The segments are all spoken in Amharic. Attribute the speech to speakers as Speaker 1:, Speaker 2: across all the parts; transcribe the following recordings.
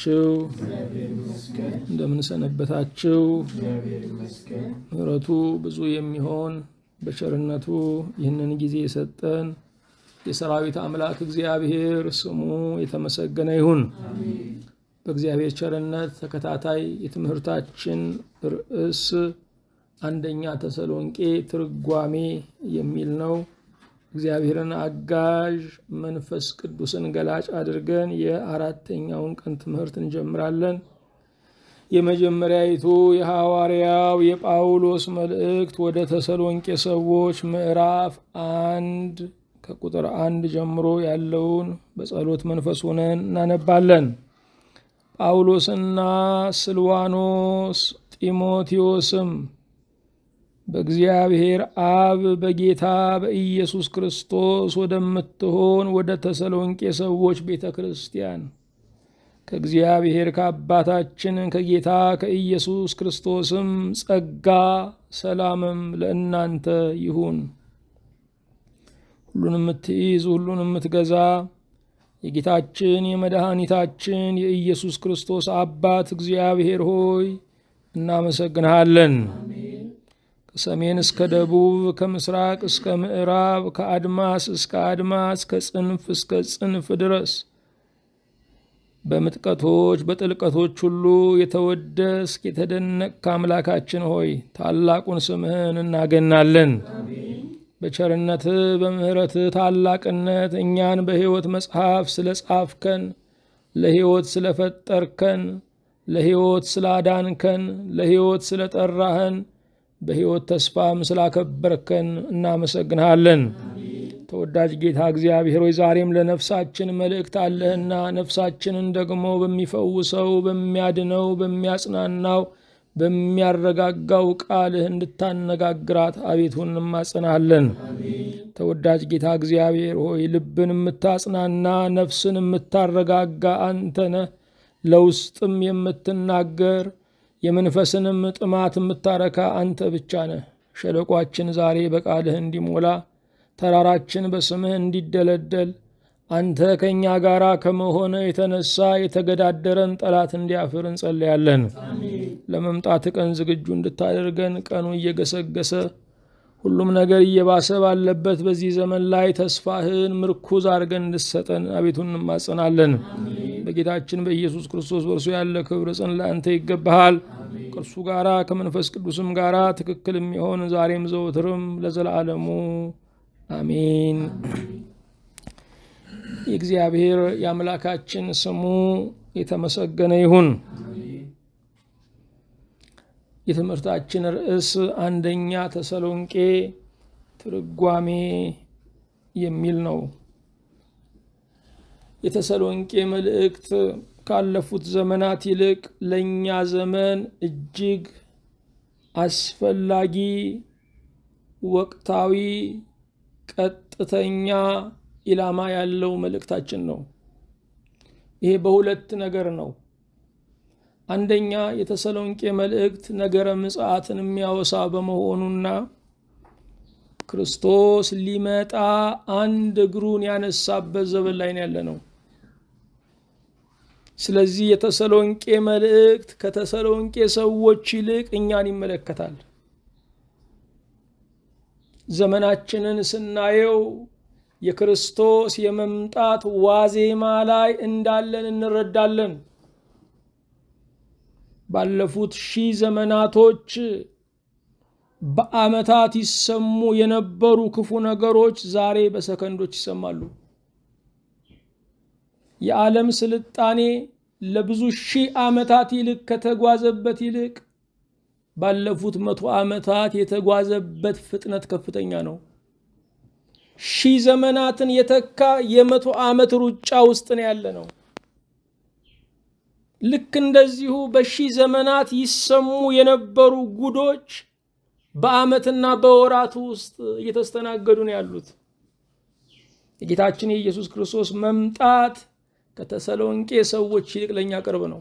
Speaker 1: ናችሁ? እንደምንሰነበታችሁ? ምሕረቱ ብዙ የሚሆን በቸርነቱ ይህንን ጊዜ የሰጠን የሰራዊት አምላክ እግዚአብሔር ስሙ የተመሰገነ ይሁን። በእግዚአብሔር ቸርነት ተከታታይ የትምህርታችን ርዕስ አንደኛ ተሰሎንቄ ትርጓሜ የሚል ነው። እግዚአብሔርን አጋዥ መንፈስ ቅዱስን ገላጭ አድርገን የአራተኛውን ቀን ትምህርት እንጀምራለን። የመጀመሪያይቱ የሐዋርያው የጳውሎስ መልእክት ወደ ተሰሎንቄ ሰዎች ምዕራፍ አንድ ከቁጥር አንድ ጀምሮ ያለውን በጸሎት መንፈስ ሆነን እናነባለን። ጳውሎስና ስልዋኖስ ጢሞቴዎስም በእግዚአብሔር አብ በጌታ በኢየሱስ ክርስቶስ ወደምትሆን ወደ ተሰሎንቄ ሰዎች ቤተ ክርስቲያን ከእግዚአብሔር ከአባታችን ከጌታ ከኢየሱስ ክርስቶስም ጸጋ ሰላምም ለእናንተ ይሁን። ሁሉን የምትይዝ ሁሉን የምትገዛ የጌታችን የመድኃኒታችን የኢየሱስ ክርስቶስ አባት እግዚአብሔር ሆይ እናመሰግንሃለን። ሰሜን እስከ ደቡብ ከምስራቅ እስከ ምዕራብ ከአድማስ እስከ አድማስ ከጽንፍ እስከ ጽንፍ ድረስ በምጥቀቶች በጥልቀቶች ሁሉ የተወደስክ የተደነቅክ አምላካችን ሆይ ታላቁን ስምህን እናገናለን። በቸርነት በምህረት ታላቅነት እኛን በሕይወት መጽሐፍ ስለ ጻፍከን፣ ለሕይወት ስለፈጠርከን፣ ለሕይወት ስላዳንከን፣ ለሕይወት ስለጠራህን በሕይወት ተስፋም ስላከበርከን እናመሰግንሃለን። ተወዳጅ ጌታ እግዚአብሔር ሆይ ዛሬም ለነፍሳችን መልእክት አለህና ነፍሳችንን ደግሞ በሚፈውሰው፣ በሚያድነው፣ በሚያጽናናው፣ በሚያረጋጋው ቃልህ እንድታነጋግራት አቤቱ እንማጸናለን። ተወዳጅ ጌታ እግዚአብሔር ሆይ ልብን የምታጽናና ነፍስን የምታረጋጋ አንተነ ለውስጥም የምትናገር የመንፈስንም ጥማት የምታረካ አንተ ብቻ ነህ። ሸለቋችን ዛሬ በቃልህ እንዲሞላ ተራራችን በስምህ እንዲደለደል አንተ ከእኛ ጋር ከመሆነ የተነሳ የተገዳደረን ጠላት እንዲያፍር እንጸለያለን። ለመምጣት ቀን ዝግጁ እንድታደርገን ቀኑ እየገሰገሰ ሁሉም ነገር እየባሰ ባለበት በዚህ ዘመን ላይ ተስፋህን ምርኩዝ አድርገን እንድሰጠን አቤቱ እንማጸናለን። በጌታችን በኢየሱስ ክርስቶስ በእርሱ ያለ ክብር ጽን ለአንተ ይገባሃል። ከእርሱ ጋራ ከመንፈስ ቅዱስም ጋራ ትክክል የሚሆን ዛሬም ዘወትርም ለዘላለሙ አሜን። የእግዚአብሔር የአምላካችን ስሙ የተመሰገነ ይሁን። የትምህርታችን ርዕስ አንደኛ ተሰሎንቄ ትርጓሜ የሚል ነው። የተሰሎንቄ መልእክት ካለፉት ዘመናት ይልቅ ለእኛ ዘመን እጅግ አስፈላጊ፣ ወቅታዊ፣ ቀጥተኛ ኢላማ ያለው መልእክታችን ነው። ይሄ በሁለት ነገር ነው። አንደኛ የተሰሎንቄ መልእክት ነገረ ምጽአትን የሚያወሳ በመሆኑና ክርስቶስ ሊመጣ አንድ እግሩን ያነሳበት ዘመን ላይ ነው ያለ ነው። ስለዚህ የተሰሎንቄ መልእክት ከተሰሎንቄ ሰዎች ይልቅ እኛን ይመለከታል። ዘመናችንን ስናየው የክርስቶስ የመምጣት ዋዜማ ላይ እንዳለን እንረዳለን። ባለፉት ሺህ ዘመናቶች በአመታት ይሰሙ የነበሩ ክፉ ነገሮች ዛሬ በሰከንዶች ይሰማሉ የዓለም ስልጣኔ ለብዙ ሺህ ዓመታት ይልቅ ከተጓዘበት ይልቅ ባለፉት መቶ ዓመታት የተጓዘበት ፍጥነት ከፍተኛ ነው ሺህ ዘመናትን የተካ የመቶ ዓመት ሩጫ ውስጥ ነው ያለ ነው ልክ እንደዚሁ በሺህ ዘመናት ይሰሙ የነበሩ ጉዶች በአመትና በወራት ውስጥ እየተስተናገዱ ነው ያሉት። የጌታችን የኢየሱስ ክርስቶስ መምጣት ከተሰሎንቄ ሰዎች ይልቅ ለእኛ ቅርብ ነው።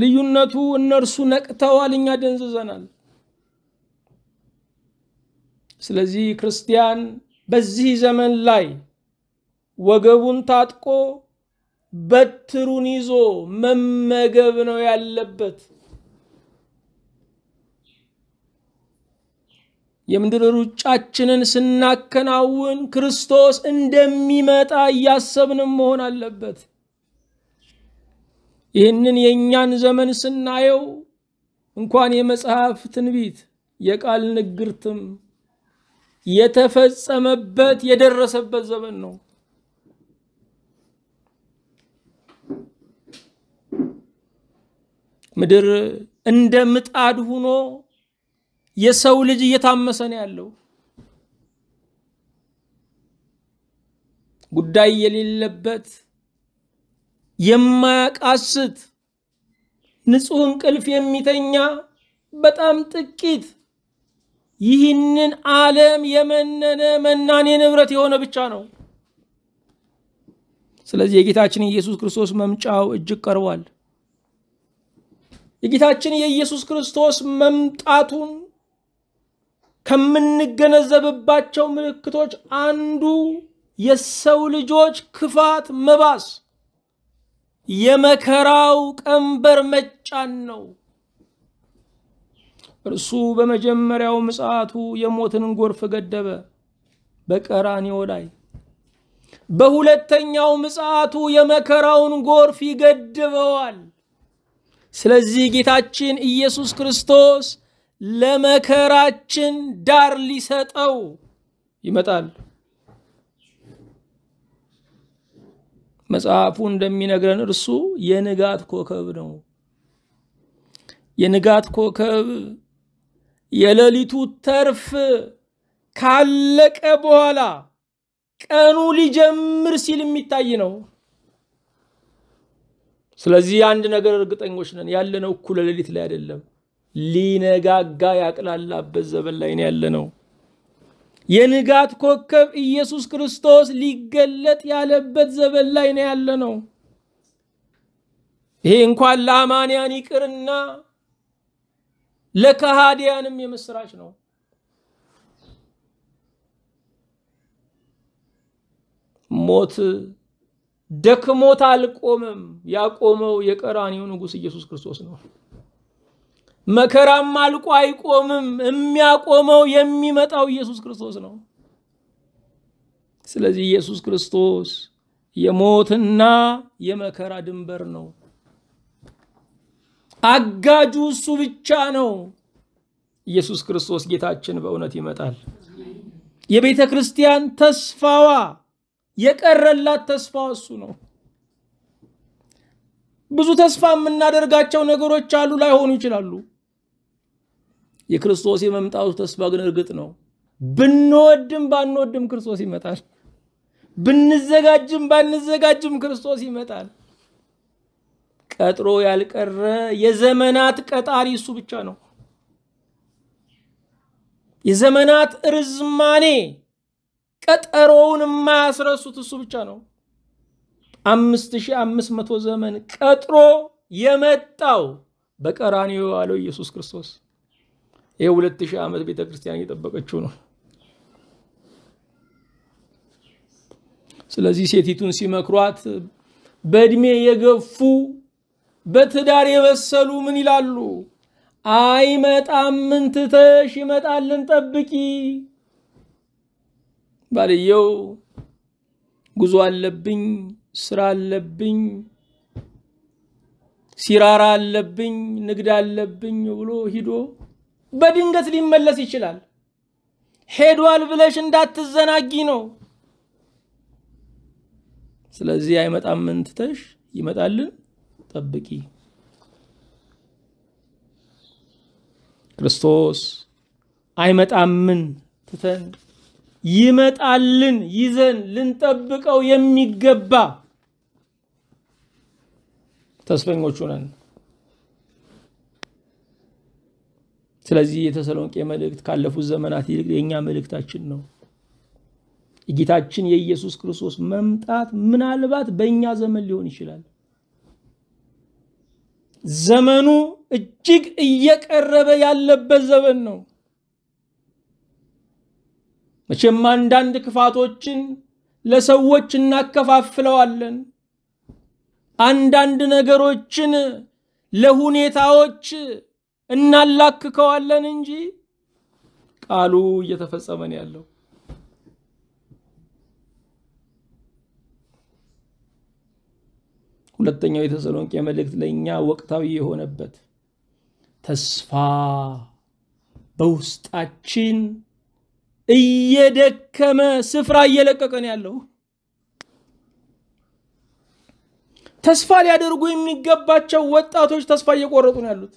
Speaker 1: ልዩነቱ እነርሱ ነቅተዋል፣ እኛ ደንዝዘናል። ስለዚህ ክርስቲያን በዚህ ዘመን ላይ ወገቡን ታጥቆ በትሩን ይዞ መመገብ ነው ያለበት። የምድር ሩጫችንን ስናከናውን ክርስቶስ እንደሚመጣ እያሰብንም መሆን አለበት። ይህንን የእኛን ዘመን ስናየው እንኳን የመጽሐፍ ትንቢት የቃል ንግርትም የተፈጸመበት የደረሰበት ዘመን ነው። ምድር እንደ ምጣድ ሁኖ የሰው ልጅ እየታመሰ ነው ያለው። ጉዳይ የሌለበት የማያቃስት ንጹህ እንቅልፍ የሚተኛ በጣም ጥቂት ይህንን ዓለም የመነነ መናኔ ንብረት የሆነ ብቻ ነው። ስለዚህ የጌታችን ኢየሱስ ክርስቶስ መምጫው እጅግ ቀርቧል። የጌታችን የኢየሱስ ክርስቶስ መምጣቱን ከምንገነዘብባቸው ምልክቶች አንዱ የሰው ልጆች ክፋት መባስ፣ የመከራው ቀንበር መጫን ነው። እርሱ በመጀመሪያው ምጽአቱ የሞትን ጎርፍ ገደበ በቀራንዮ ላይ። በሁለተኛው ምጽአቱ የመከራውን ጎርፍ ይገድበዋል። ስለዚህ ጌታችን ኢየሱስ ክርስቶስ ለመከራችን ዳር ሊሰጠው ይመጣል። መጽሐፉ እንደሚነግረን እርሱ የንጋት ኮከብ ነው። የንጋት ኮከብ የሌሊቱ ተርፍ ካለቀ በኋላ ቀኑ ሊጀምር ሲል የሚታይ ነው። ስለዚህ አንድ ነገር እርግጠኞች ነን ያለነው እኩለ ሌሊት ላይ አይደለም፣ ሊነጋጋ ያቅላላበት ዘበን ላይ ነው ያለነው። የንጋት ኮከብ ኢየሱስ ክርስቶስ ሊገለጥ ያለበት ዘበን ላይ ነው ያለነው። ይሄ እንኳን ለአማንያን ይቅርና ለከሃዲያንም የምስራች ነው። ሞት ደክሞት አልቆመም። ያቆመው የቀራኒው ንጉሥ ኢየሱስ ክርስቶስ ነው። መከራም አልቆ አይቆምም። የሚያቆመው የሚመጣው ኢየሱስ ክርስቶስ ነው። ስለዚህ ኢየሱስ ክርስቶስ የሞትና የመከራ ድንበር ነው። አጋጁ እሱ ብቻ ነው። ኢየሱስ ክርስቶስ ጌታችን በእውነት ይመጣል። የቤተ ክርስቲያን ተስፋዋ የቀረላት ተስፋ እሱ ነው። ብዙ ተስፋ የምናደርጋቸው ነገሮች አሉ፣ ላይሆኑ ይችላሉ። የክርስቶስ የመምጣቱ ተስፋ ግን እርግጥ ነው። ብንወድም ባንወድም ክርስቶስ ይመጣል። ብንዘጋጅም ባንዘጋጅም ክርስቶስ ይመጣል። ቀጥሮ ያልቀረ የዘመናት ቀጣሪ እሱ ብቻ ነው። የዘመናት ርዝማኔ ቀጠሮውን የማያስረሱት እሱ ብቻ ነው። አምስት ሺህ አምስት መቶ ዘመን ቀጥሮ የመጣው በቀራንዮ የዋለው ኢየሱስ ክርስቶስ ይህ ሁለት ሺህ ዓመት ቤተ ክርስቲያን እየጠበቀችው ነው። ስለዚህ ሴቲቱን ሲመክሯት በእድሜ የገፉ በትዳር የበሰሉ ምን ይላሉ? አይመጣም፣ ምንትተሽ ይመጣልን ጠብቂ ባልየው ጉዞ አለብኝ፣ ስራ አለብኝ፣ ሲራራ አለብኝ፣ ንግድ አለብኝ ብሎ ሂዶ በድንገት ሊመለስ ይችላል። ሄዷል ብለሽ እንዳትዘናጊ ነው። ስለዚህ አይመጣም ምንትተሽ ትተሽ ይመጣልን ጠብቂ። ክርስቶስ አይመጣምን ትተን ይመጣልን ይዘን ልንጠብቀው የሚገባ ተስፈኞቹ ነን። ስለዚህ የተሰሎንቄ መልእክት ካለፉት ዘመናት ይልቅ የእኛ መልእክታችን ነው። የጌታችን የኢየሱስ ክርስቶስ መምጣት ምናልባት በእኛ ዘመን ሊሆን ይችላል። ዘመኑ እጅግ እየቀረበ ያለበት ዘመን ነው። መቼም አንዳንድ ክፋቶችን ለሰዎች እናከፋፍለዋለን። አንዳንድ ነገሮችን ለሁኔታዎች እናላክከዋለን እንጂ ቃሉ እየተፈጸመን ያለው ሁለተኛው የተሰሎንቄ መልእክት ለእኛ ወቅታዊ የሆነበት ተስፋ በውስጣችን እየደከመ ስፍራ እየለቀቀ ነው ያለው። ተስፋ ሊያደርጉ የሚገባቸው ወጣቶች ተስፋ እየቆረጡ ነው ያሉት።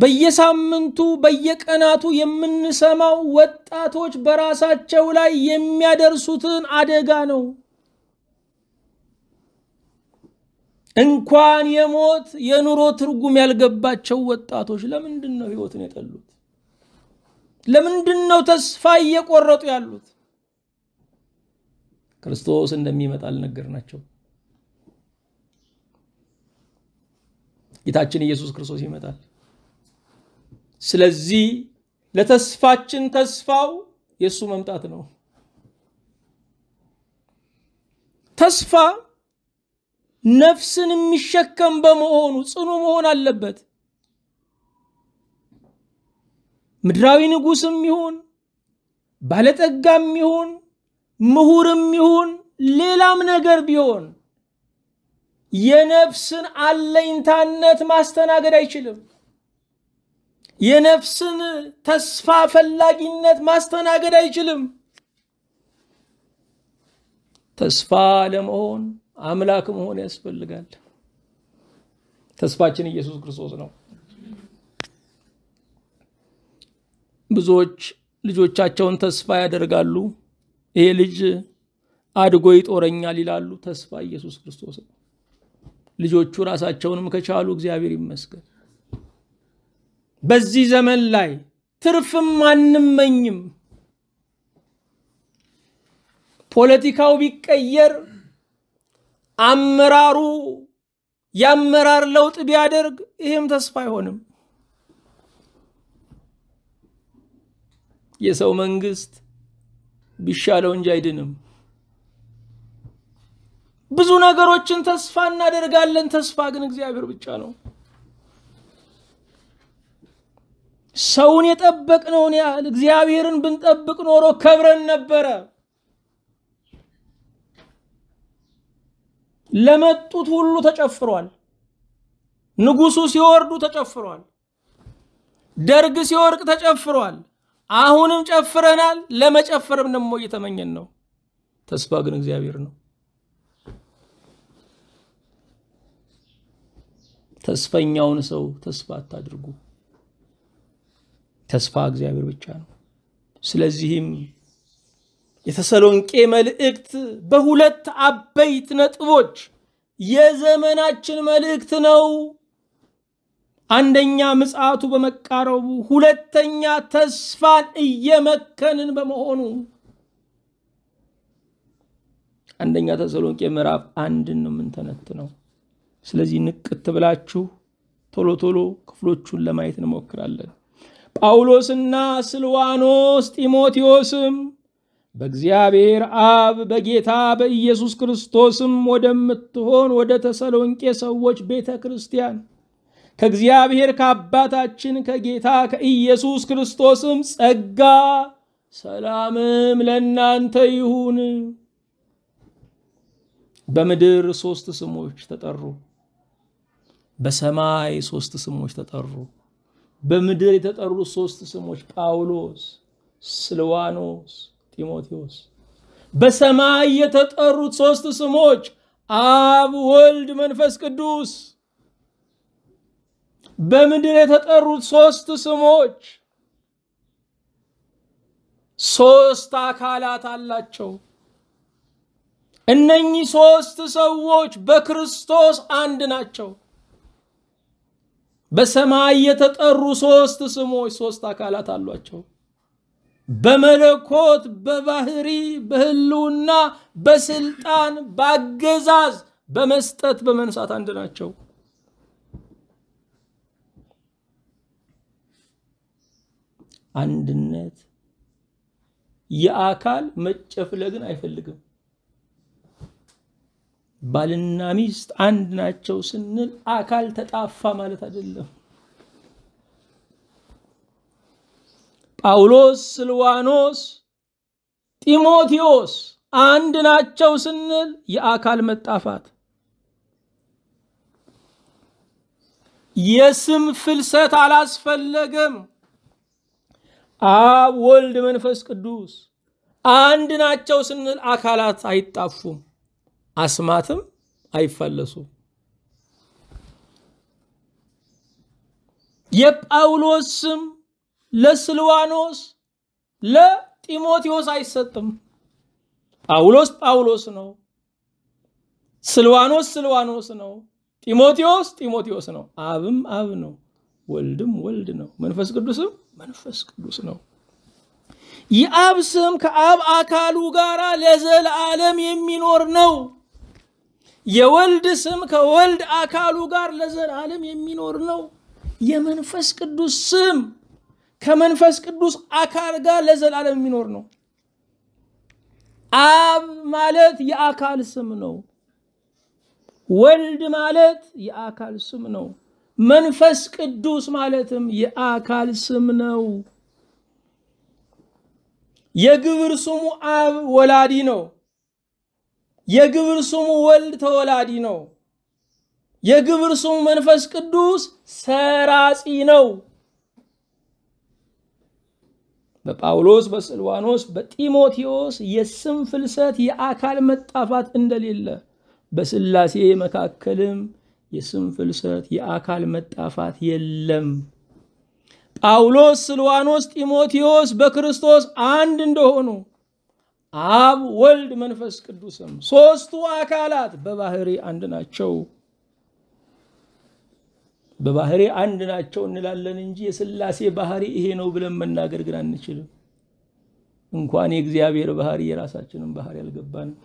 Speaker 1: በየሳምንቱ በየቀናቱ የምንሰማው ወጣቶች በራሳቸው ላይ የሚያደርሱትን አደጋ ነው። እንኳን የሞት የኑሮ ትርጉም ያልገባቸው ወጣቶች ለምንድን ነው ህይወትን የጠሉት? ለምንድን ነው ተስፋ እየቆረጡ ያሉት? ክርስቶስ እንደሚመጣ ናቸው። ጌታችን ኢየሱስ ክርስቶስ ይመጣል። ስለዚህ ለተስፋችን ተስፋው የእሱ መምጣት ነው። ተስፋ ነፍስን የሚሸከም በመሆኑ ጽኑ መሆን አለበት። ምድራዊ ንጉስም ይሁን ባለጠጋም ይሁን ምሁርም ይሁን ሌላም ነገር ቢሆን የነፍስን አለኝታነት ማስተናገድ አይችልም። የነፍስን ተስፋ ፈላጊነት ማስተናገድ አይችልም። ተስፋ ለመሆን አምላክ መሆን ያስፈልጋል። ተስፋችን ኢየሱስ ክርስቶስ ነው። ብዙዎች ልጆቻቸውን ተስፋ ያደርጋሉ። ይሄ ልጅ አድጎ ይጦረኛል ይላሉ። ተስፋ ኢየሱስ ክርስቶስ ነው። ልጆቹ ራሳቸውንም ከቻሉ እግዚአብሔር ይመስገን። በዚህ ዘመን ላይ ትርፍም አንመኝም። ፖለቲካው ቢቀየር፣ አመራሩ የአመራር ለውጥ ቢያደርግ፣ ይህም ተስፋ አይሆንም። የሰው መንግስት ቢሻለው እንጂ አይድንም። ብዙ ነገሮችን ተስፋ እናደርጋለን። ተስፋ ግን እግዚአብሔር ብቻ ነው። ሰውን የጠበቅነውን ያህል እግዚአብሔርን ብንጠብቅ ኖሮ ከብረን ነበረ። ለመጡት ሁሉ ተጨፍሯል። ንጉሱ ሲወርዱ ተጨፍሯል። ደርግ ሲወርቅ ተጨፍሯል። አሁንም ጨፍረናል። ለመጨፈርም ደግሞ እየተመኘን ነው። ተስፋ ግን እግዚአብሔር ነው። ተስፈኛውን ሰው ተስፋ አታድርጉ። ተስፋ እግዚአብሔር ብቻ ነው። ስለዚህም የተሰሎንቄ መልእክት በሁለት አበይት ነጥቦች የዘመናችን መልእክት ነው። አንደኛ ምጽአቱ በመቃረቡ፣ ሁለተኛ ተስፋን እየመከንን በመሆኑ አንደኛ ተሰሎንቄ ምዕራፍ አንድን ነው የምንተነትነው። ስለዚህ ንቅት ብላችሁ ቶሎ ቶሎ ክፍሎቹን ለማየት እንሞክራለን። ጳውሎስና ስልዋኖስ ጢሞቴዎስም በእግዚአብሔር አብ በጌታ በኢየሱስ ክርስቶስም ወደምትሆን ወደ ተሰሎንቄ ሰዎች ቤተ ክርስቲያን ከእግዚአብሔር ከአባታችን ከጌታ ከኢየሱስ ክርስቶስም ጸጋ ሰላምም ለእናንተ ይሁን። በምድር ሶስት ስሞች ተጠሩ፣ በሰማይ ሶስት ስሞች ተጠሩ። በምድር የተጠሩ ሶስት ስሞች ጳውሎስ፣ ስልዋኖስ፣ ጢሞቴዎስ። በሰማይ የተጠሩት ሶስት ስሞች አብ፣ ወልድ፣ መንፈስ ቅዱስ በምድር የተጠሩት ሶስት ስሞች ሶስት አካላት አላቸው። እነኚህ ሶስት ሰዎች በክርስቶስ አንድ ናቸው። በሰማይ የተጠሩ ሶስት ስሞች ሶስት አካላት አሏቸው። በመለኮት፣ በባህሪ፣ በህልውና፣ በስልጣን፣ በአገዛዝ፣ በመስጠት፣ በመንሳት አንድ ናቸው። አንድነት የአካል መጨፍለግን አይፈልግም። ባልና ሚስት አንድ ናቸው ስንል አካል ተጣፋ ማለት አይደለም። ጳውሎስ፣ ስልዋኖስ፣ ጢሞቴዎስ አንድ ናቸው ስንል የአካል መጣፋት፣ የስም ፍልሰት አላስፈለገም። አብ ወልድ መንፈስ ቅዱስ አንድ ናቸው ስንል አካላት አይጣፉም፣ አስማትም አይፈለሱም የጳውሎስ ስም ለስልዋኖስ ለጢሞቴዎስ አይሰጥም። ጳውሎስ ጳውሎስ ነው፣ ስልዋኖስ ስልዋኖስ ነው፣ ጢሞቴዎስ ጢሞቴዎስ ነው፣ አብም አብ ነው። ወልድም ወልድ ነው፣ መንፈስ ቅዱስም መንፈስ ቅዱስ ነው። የአብ ስም ከአብ አካሉ ጋር ለዘለዓለም የሚኖር ነው። የወልድ ስም ከወልድ አካሉ ጋር ለዘለዓለም የሚኖር ነው። የመንፈስ ቅዱስ ስም ከመንፈስ ቅዱስ አካል ጋር ለዘላለም የሚኖር ነው። አብ ማለት የአካል ስም ነው። ወልድ ማለት የአካል ስም ነው። መንፈስ ቅዱስ ማለትም የአካል ስም ነው። የግብር ስሙ አብ ወላዲ ነው። የግብር ስሙ ወልድ ተወላዲ ነው። የግብር ስሙ መንፈስ ቅዱስ ሰራጺ ነው። በጳውሎስ በስልዋኖስ በጢሞቴዎስ የስም ፍልሰት የአካል መጣፋት እንደሌለ በስላሴ መካከልም የስም ፍልሰት፣ የአካል መጣፋት የለም። ጳውሎስ፣ ስልዋኖስ፣ ጢሞቴዎስ በክርስቶስ አንድ እንደሆኑ አብ፣ ወልድ፣ መንፈስ ቅዱስም ሶስቱ አካላት በባህሪ አንድ ናቸው። በባህሪ አንድ ናቸው እንላለን እንጂ የስላሴ ባህሪ ይሄ ነው ብለን መናገር ግን አንችልም። እንኳን የእግዚአብሔር ባህሪ የራሳችንም ባህሪ አልገባንም።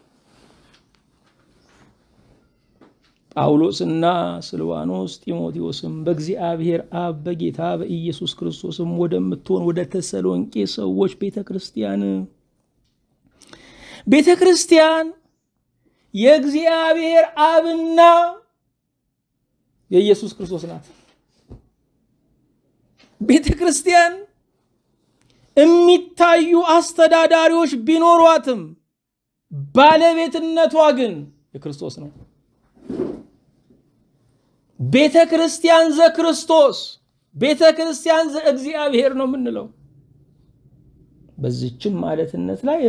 Speaker 1: ጳውሎስና ስልዋኖስ ጢሞቴዎስም በእግዚአብሔር አብ በጌታ በኢየሱስ ክርስቶስም ወደምትሆን ወደ ተሰሎንቄ ሰዎች ቤተ ክርስቲያን ቤተ ክርስቲያን የእግዚአብሔር አብና የኢየሱስ ክርስቶስ ናት። ቤተ ክርስቲያን የሚታዩ አስተዳዳሪዎች ቢኖሯትም ባለቤትነቷ ግን የክርስቶስ ነው። ቤተ ክርስቲያን ክርስቶስ ቤተ ክርስቲያን እግዚአብሔር ነው የምንለው። በዚችም ማለትነት ላይ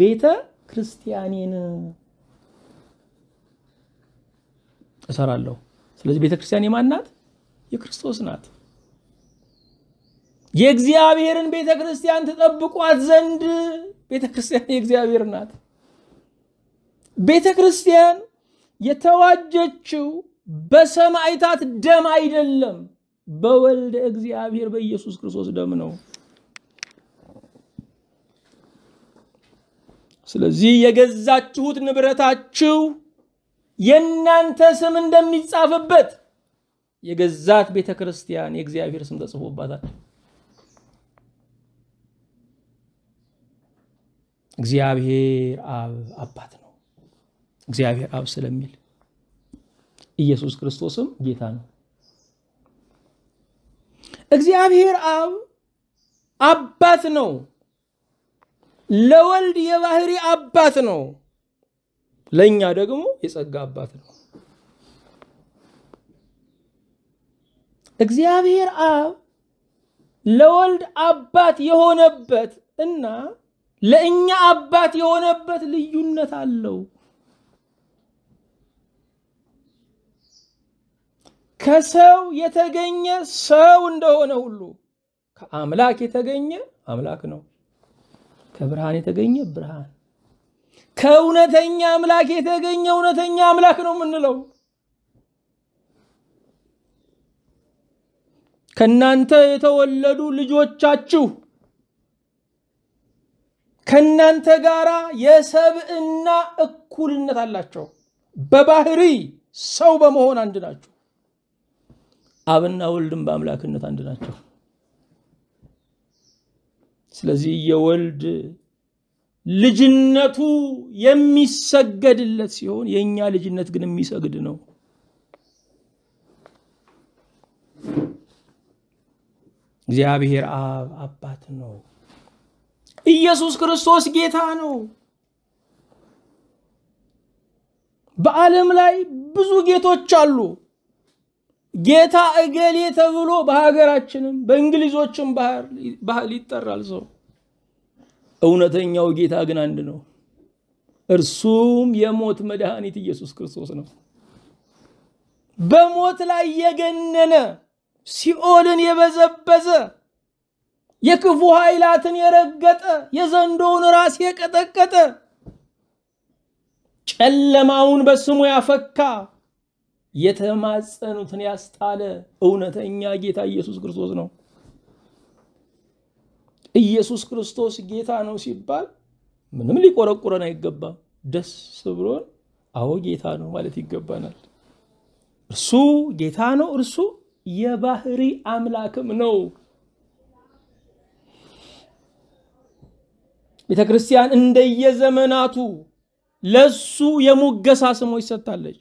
Speaker 1: ቤተ ክርስቲያኔን እሰራለሁ። ስለዚህ ቤተ ክርስቲያን የማን ናት? የክርስቶስ ናት። የእግዚአብሔርን ቤተ ክርስቲያን ትጠብቋት ዘንድ ቤተ ክርስቲያን የእግዚአብሔር ናት። ቤተ ክርስቲያን የተዋጀችው በሰማይታት ደም አይደለም፣ በወልደ እግዚአብሔር በኢየሱስ ክርስቶስ ደም ነው። ስለዚህ የገዛችሁት ንብረታችሁ የእናንተ ስም እንደሚጻፍበት የገዛት ቤተ ክርስቲያን የእግዚአብሔር ስም ተጽፎባታል። እግዚአብሔር አብ አባት ነው። እግዚአብሔር አብ ስለሚል ኢየሱስ ክርስቶስም ጌታ ነው። እግዚአብሔር አብ አባት ነው። ለወልድ የባህሪ አባት ነው። ለእኛ ደግሞ የጸጋ አባት ነው። እግዚአብሔር አብ ለወልድ አባት የሆነበት እና ለእኛ አባት የሆነበት ልዩነት አለው። ከሰው የተገኘ ሰው እንደሆነ ሁሉ ከአምላክ የተገኘ አምላክ ነው። ከብርሃን የተገኘ ብርሃን፣ ከእውነተኛ አምላክ የተገኘ እውነተኛ አምላክ ነው የምንለው። ከእናንተ የተወለዱ ልጆቻችሁ ከእናንተ ጋር የሰብእና እኩልነት አላቸው። በባህሪ ሰው በመሆን አንድ ናቸው። አብና ወልድም በአምላክነት አንድ ናቸው። ስለዚህ የወልድ ልጅነቱ የሚሰገድለት ሲሆን የእኛ ልጅነት ግን የሚሰግድ ነው። እግዚአብሔር አብ አባት ነው። ኢየሱስ ክርስቶስ ጌታ ነው። በዓለም ላይ ብዙ ጌቶች አሉ። ጌታ እገሌ ተብሎ በሀገራችንም በእንግሊዞችም ባህል ይጠራል ሰው። እውነተኛው ጌታ ግን አንድ ነው። እርሱም የሞት መድኃኒት ኢየሱስ ክርስቶስ ነው። በሞት ላይ የገነነ ሲኦልን የበዘበዘ የክፉ ኃይላትን የረገጠ የዘንዶውን ራስ የቀጠቀጠ ጨለማውን በስሙ ያፈካ የተማጸኑትን ያስጣለ እውነተኛ ጌታ ኢየሱስ ክርስቶስ ነው። ኢየሱስ ክርስቶስ ጌታ ነው ሲባል ምንም ሊቆረቁረን አይገባም። ደስ ብሎን አዎ ጌታ ነው ማለት ይገባናል። እርሱ ጌታ ነው። እርሱ የባህሪ አምላክም ነው። ቤተ ክርስቲያን እንደየዘመናቱ ለሱ የሙገሳ ስሞች ሰጥታለች።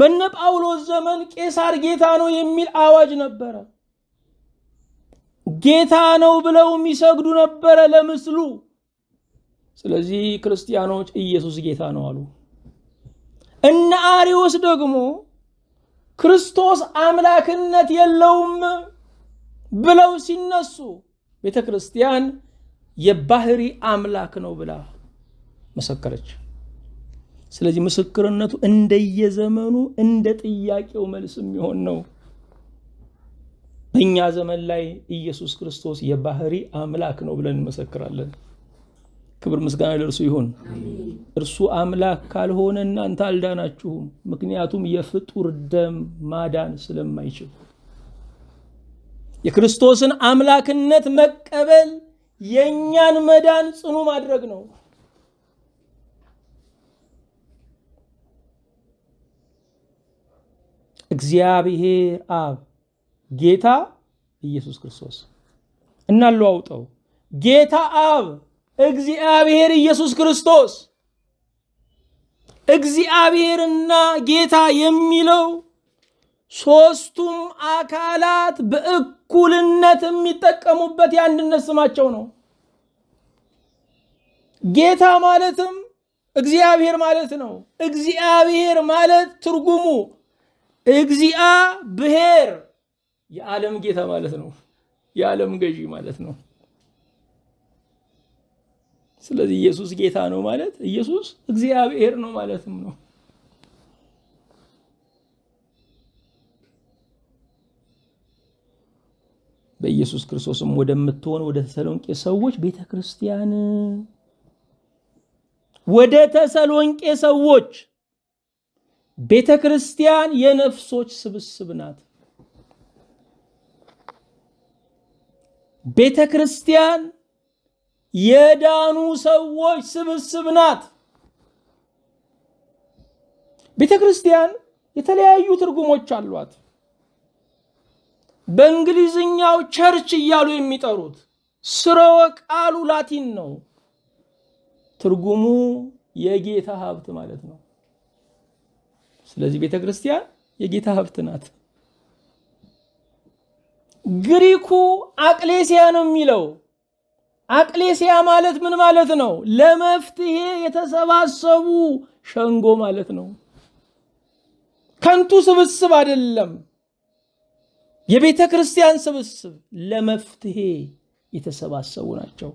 Speaker 1: በነ ጳውሎስ ዘመን ቄሳር ጌታ ነው የሚል አዋጅ ነበረ። ጌታ ነው ብለው የሚሰግዱ ነበረ ለምስሉ። ስለዚህ ክርስቲያኖች ኢየሱስ ጌታ ነው አሉ። እነ አሪዎስ ደግሞ ክርስቶስ አምላክነት የለውም ብለው ሲነሱ ቤተ ክርስቲያን የባህሪ አምላክ ነው ብላ መሰከረች። ስለዚህ ምስክርነቱ እንደየዘመኑ እንደ ጥያቄው መልስ የሚሆን ነው። በእኛ ዘመን ላይ ኢየሱስ ክርስቶስ የባህሪ አምላክ ነው ብለን እንመሰክራለን። ክብር ምስጋና ለእርሱ ይሁን። እርሱ አምላክ ካልሆነ እናንተ አልዳናችሁም። ምክንያቱም የፍጡር ደም ማዳን ስለማይችል የክርስቶስን አምላክነት መቀበል የእኛን መዳን ጽኑ ማድረግ ነው። እግዚአብሔር አብ ጌታ ኢየሱስ ክርስቶስ እናለዋውጠው። ጌታ አብ እግዚአብሔር ኢየሱስ ክርስቶስ እግዚአብሔርና ጌታ የሚለው ሶስቱም አካላት በእኩልነት የሚጠቀሙበት የአንድነት ስማቸው ነው። ጌታ ማለትም እግዚአብሔር ማለት ነው። እግዚአብሔር ማለት ትርጉሙ እግዚአ ብሔር የዓለም ጌታ ማለት ነው። የዓለም ገዢ ማለት ነው። ስለዚህ ኢየሱስ ጌታ ነው ማለት ኢየሱስ እግዚአብሔር ነው ማለትም ነው። በኢየሱስ ክርስቶስም ወደምትሆን ወደ ተሰሎንቄ ሰዎች ቤተ ክርስቲያን ወደ ተሰሎንቄ ሰዎች ቤተ ክርስቲያን የነፍሶች ስብስብ ናት። ቤተ ክርስቲያን የዳኑ ሰዎች ስብስብ ናት። ቤተ ክርስቲያን የተለያዩ ትርጉሞች አሏት። በእንግሊዝኛው ቸርች እያሉ የሚጠሩት ስርወ ቃሉ ላቲን ነው። ትርጉሙ የጌታ ሀብት ማለት ነው። ስለዚህ ቤተ ክርስቲያን የጌታ ሀብት ናት። ግሪኩ አቅሌሲያ ነው የሚለው። አቅሌሲያ ማለት ምን ማለት ነው? ለመፍትሄ የተሰባሰቡ ሸንጎ ማለት ነው። ከንቱ ስብስብ አይደለም። የቤተ ክርስቲያን ስብስብ ለመፍትሄ የተሰባሰቡ ናቸው።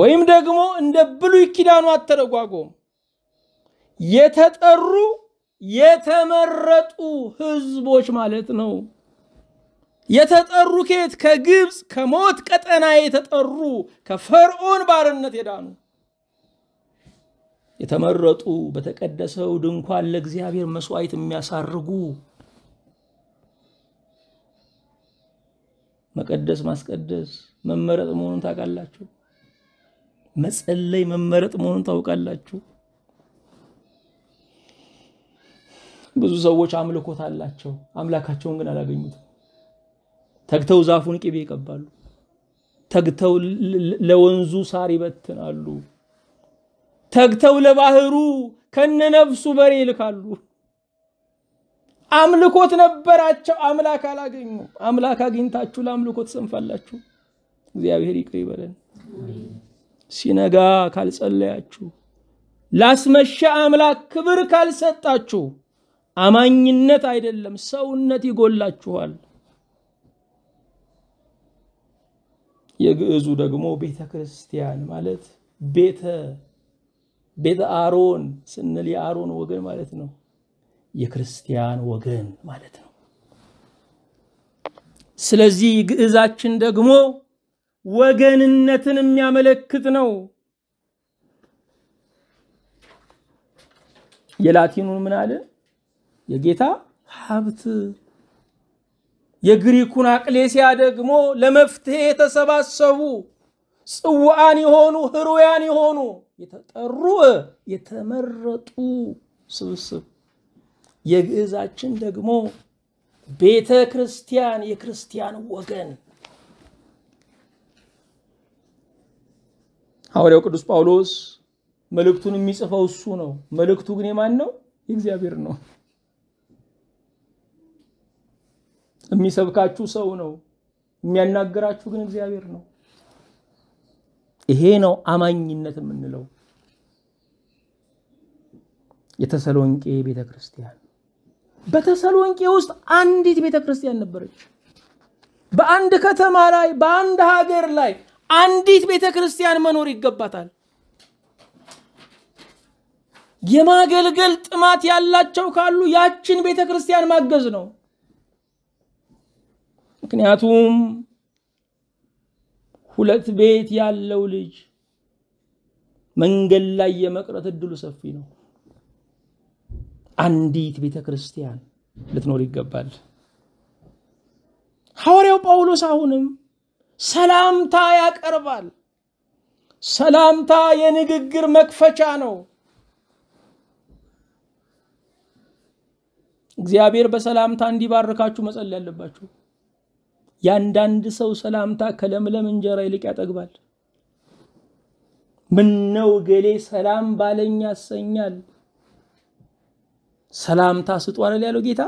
Speaker 1: ወይም ደግሞ እንደ ብሉይ ኪዳኑ አተረጓጎም የተጠሩ የተመረጡ ህዝቦች ማለት ነው። የተጠሩ ከየት? ከግብፅ ከሞት ቀጠና የተጠሩ ከፈርዖን ባርነት የዳኑ የተመረጡ በተቀደሰው ድንኳን ለእግዚአብሔር መስዋዕት የሚያሳርጉ መቀደስ ማስቀደስ መመረጥ መሆኑን ታውቃላችሁ። መጸለይ መመረጥ መሆኑን ታውቃላችሁ። ብዙ ሰዎች አምልኮት አላቸው፣ አምላካቸውን ግን አላገኙትም። ተግተው ዛፉን ቅቤ ይቀባሉ። ተግተው ለወንዙ ሳር ይበትናሉ። ተግተው ለባህሩ ከነነፍሱ በሬ ይልካሉ። አምልኮት ነበራቸው፣ አምላክ አላገኙ። አምላክ አግኝታችሁ ለአምልኮት ሰንፋላችሁ። እግዚአብሔር ይቅር ይበለን። ሲነጋ ካልጸለያችሁ፣ ላስመሸ አምላክ ክብር ካልሰጣችሁ አማኝነት አይደለም፣ ሰውነት ይጎላችኋል።
Speaker 2: የግዕዙ ደግሞ
Speaker 1: ቤተ ክርስቲያን ማለት ቤተ ቤተ አሮን ስንል የአሮን ወገን ማለት ነው። የክርስቲያን ወገን ማለት ነው። ስለዚህ ግዕዛችን ደግሞ ወገንነትን የሚያመለክት ነው። የላቲኑን ምን አለ? የጌታ ሀብት የግሪኩን አቅሌሲያ ደግሞ ለመፍትሄ የተሰባሰቡ ጽዋአን የሆኑ ህሩያን የሆኑ የተጠሩ የተመረጡ ስብስብ የግዕዛችን ደግሞ ቤተ ክርስቲያን የክርስቲያን ወገን ሐዋርያው ቅዱስ ጳውሎስ መልእክቱን የሚጽፈው እሱ ነው። መልእክቱ ግን የማን ነው? የእግዚአብሔር ነው። የሚሰብካችሁ ሰው ነው፣ የሚያናግራችሁ ግን እግዚአብሔር ነው። ይሄ ነው አማኝነት የምንለው። የተሰሎንቄ ቤተ ክርስቲያን በተሰሎንቄ ውስጥ አንዲት ቤተ ክርስቲያን ነበረች። በአንድ ከተማ ላይ በአንድ ሀገር ላይ አንዲት ቤተ ክርስቲያን መኖር ይገባታል። የማገልገል ጥማት ያላቸው ካሉ ያችን ቤተ ክርስቲያን ማገዝ ነው። ምክንያቱም ሁለት ቤት ያለው ልጅ መንገድ ላይ የመቅረት እድሉ ሰፊ ነው። አንዲት ቤተ ክርስቲያን ልትኖር ይገባል። ሐዋርያው ጳውሎስ አሁንም ሰላምታ ያቀርባል። ሰላምታ የንግግር መክፈቻ ነው። እግዚአብሔር በሰላምታ እንዲባርካችሁ መጸል ያለባችሁ የአንዳንድ ሰው ሰላምታ ከለምለም እንጀራ ይልቅ ያጠግባል። ምነው ገሌ ሰላም ባለኝ ያሰኛል። ሰላምታ ስጡ ያለው ጌታ።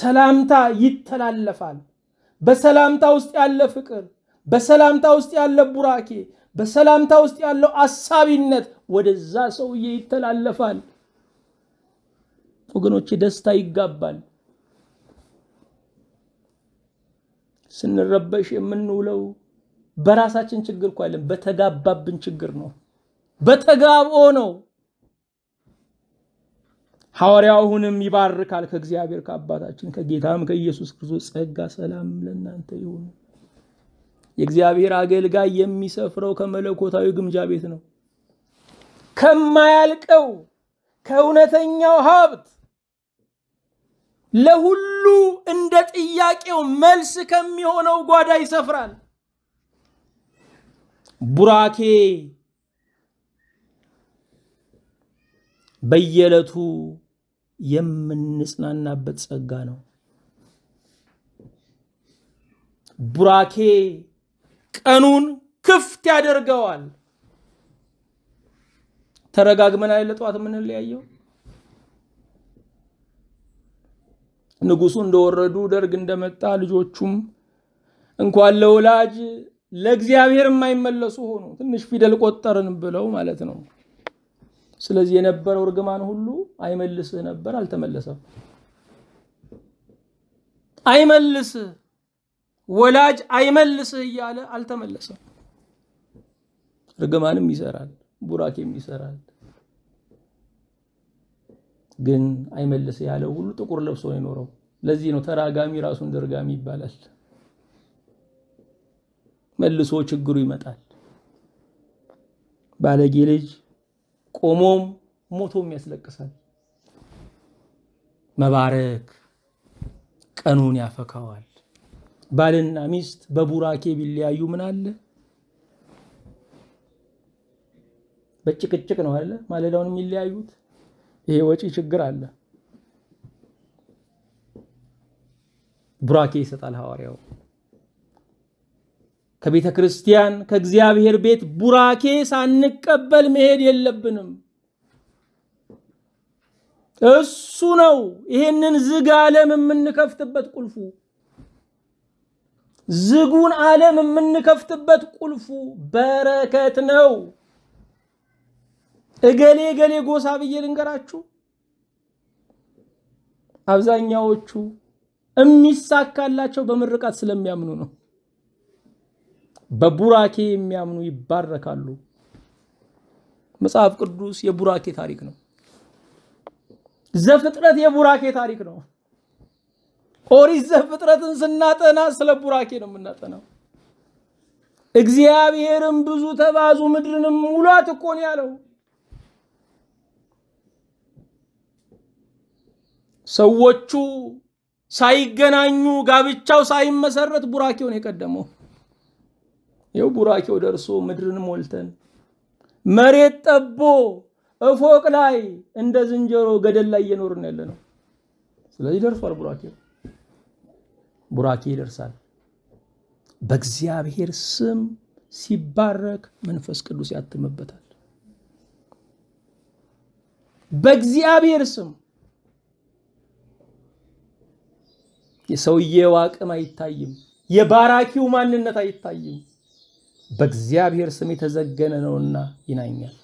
Speaker 1: ሰላምታ ይተላለፋል። በሰላምታ ውስጥ ያለ ፍቅር፣ በሰላምታ ውስጥ ያለ ቡራኬ፣ በሰላምታ ውስጥ ያለው አሳቢነት ወደዛ ሰውዬ ይተላለፋል። ወገኖቼ ደስታ ይጋባል። ስንረበሽ የምንውለው በራሳችን ችግር እኮ አይደለም፣ በተጋባብን ችግር ነው፣ በተጋብኦ ነው። ሐዋርያውንም ይባርካል። ከእግዚአብሔር ከአባታችን ከጌታም ከኢየሱስ ክርስቶስ ጸጋ ሰላም ለእናንተ ይሁን። የእግዚአብሔር አገልጋይ የሚሰፍረው ከመለኮታዊ ግምጃ ቤት ነው፣ ከማያልቀው ከእውነተኛው ሀብት ለሁሉ እንደ ጥያቄው መልስ ከሚሆነው ጓዳ ይሰፍራል። ቡራኬ በየዕለቱ የምንጽናናበት ጸጋ ነው። ቡራኬ ቀኑን ክፍት ያደርገዋል። ተረጋግመን አይደለ ጠዋት የምንለያየው? ንጉሱ እንደወረዱ ደርግ እንደመጣ ልጆቹም እንኳን ለወላጅ ለእግዚአብሔር የማይመለሱ ሆኑ። ትንሽ ፊደል ቆጠርን ብለው ማለት ነው። ስለዚህ የነበረው እርግማን ሁሉ አይመልስህ ነበር፣ አልተመለሰም። አይመልስህ ወላጅ አይመልስህ እያለ አልተመለሰም። እርግማንም ይሰራል፣ ቡራኬም ይሰራል። ግን አይመልስ ያለው ሁሉ ጥቁር ለብሶ ነው የኖረው። ለዚህ ነው ተራጋሚ ራሱን ደርጋሚ ይባላል። መልሶ ችግሩ ይመጣል። ባለጌ ልጅ ቆሞም ሞቶም ያስለቅሳል። መባረክ ቀኑን ያፈካዋል። ባልና ሚስት በቡራኬ ቢለያዩ ምን አለ? በጭቅጭቅ ነው አለ ማለዳውን የሚለያዩት። ይሄ ወጪ ችግር አለ። ቡራኬ ይሰጣል ሐዋርያው። ከቤተ ክርስቲያን ከእግዚአብሔር ቤት ቡራኬ ሳንቀበል መሄድ የለብንም። እሱ ነው ይሄንን ዝግ ዓለም የምንከፍትበት ቁልፉ። ዝጉን ዓለም የምንከፍትበት ቁልፉ በረከት ነው። እገሌ እገሌ ጎሳ ብዬ ልንገራችሁ፣ አብዛኛዎቹ የሚሳካላቸው በምርቃት ስለሚያምኑ ነው። በቡራኬ የሚያምኑ ይባረካሉ። መጽሐፍ ቅዱስ የቡራኬ ታሪክ ነው። ዘፍጥረት የቡራኬ ታሪክ ነው። ኦሪት ዘፍጥረትን ስናጠና ስለ ቡራኬ ነው የምናጠናው። እግዚአብሔርም ብዙ ተባዙ ምድርንም ሙሏት እኮ ነው ያለው። ሰዎቹ ሳይገናኙ ጋብቻው ሳይመሰረት ቡራኬውን የቀደመው ይው ቡራኬው ደርሶ ምድርን ሞልተን መሬት ጠቦ እፎቅ ላይ እንደ ዝንጀሮ ገደል ላይ እየኖርን ያለ ነው። ስለዚህ ደርሷል ቡራኬው። ቡራኬ ይደርሳል። በእግዚአብሔር ስም ሲባረክ መንፈስ ቅዱስ ያትምበታል። በእግዚአብሔር ስም የሰውየው አቅም አይታይም። የባራኪው ማንነት አይታይም። በእግዚአብሔር ስም የተዘገነ ነውና ይናኛል።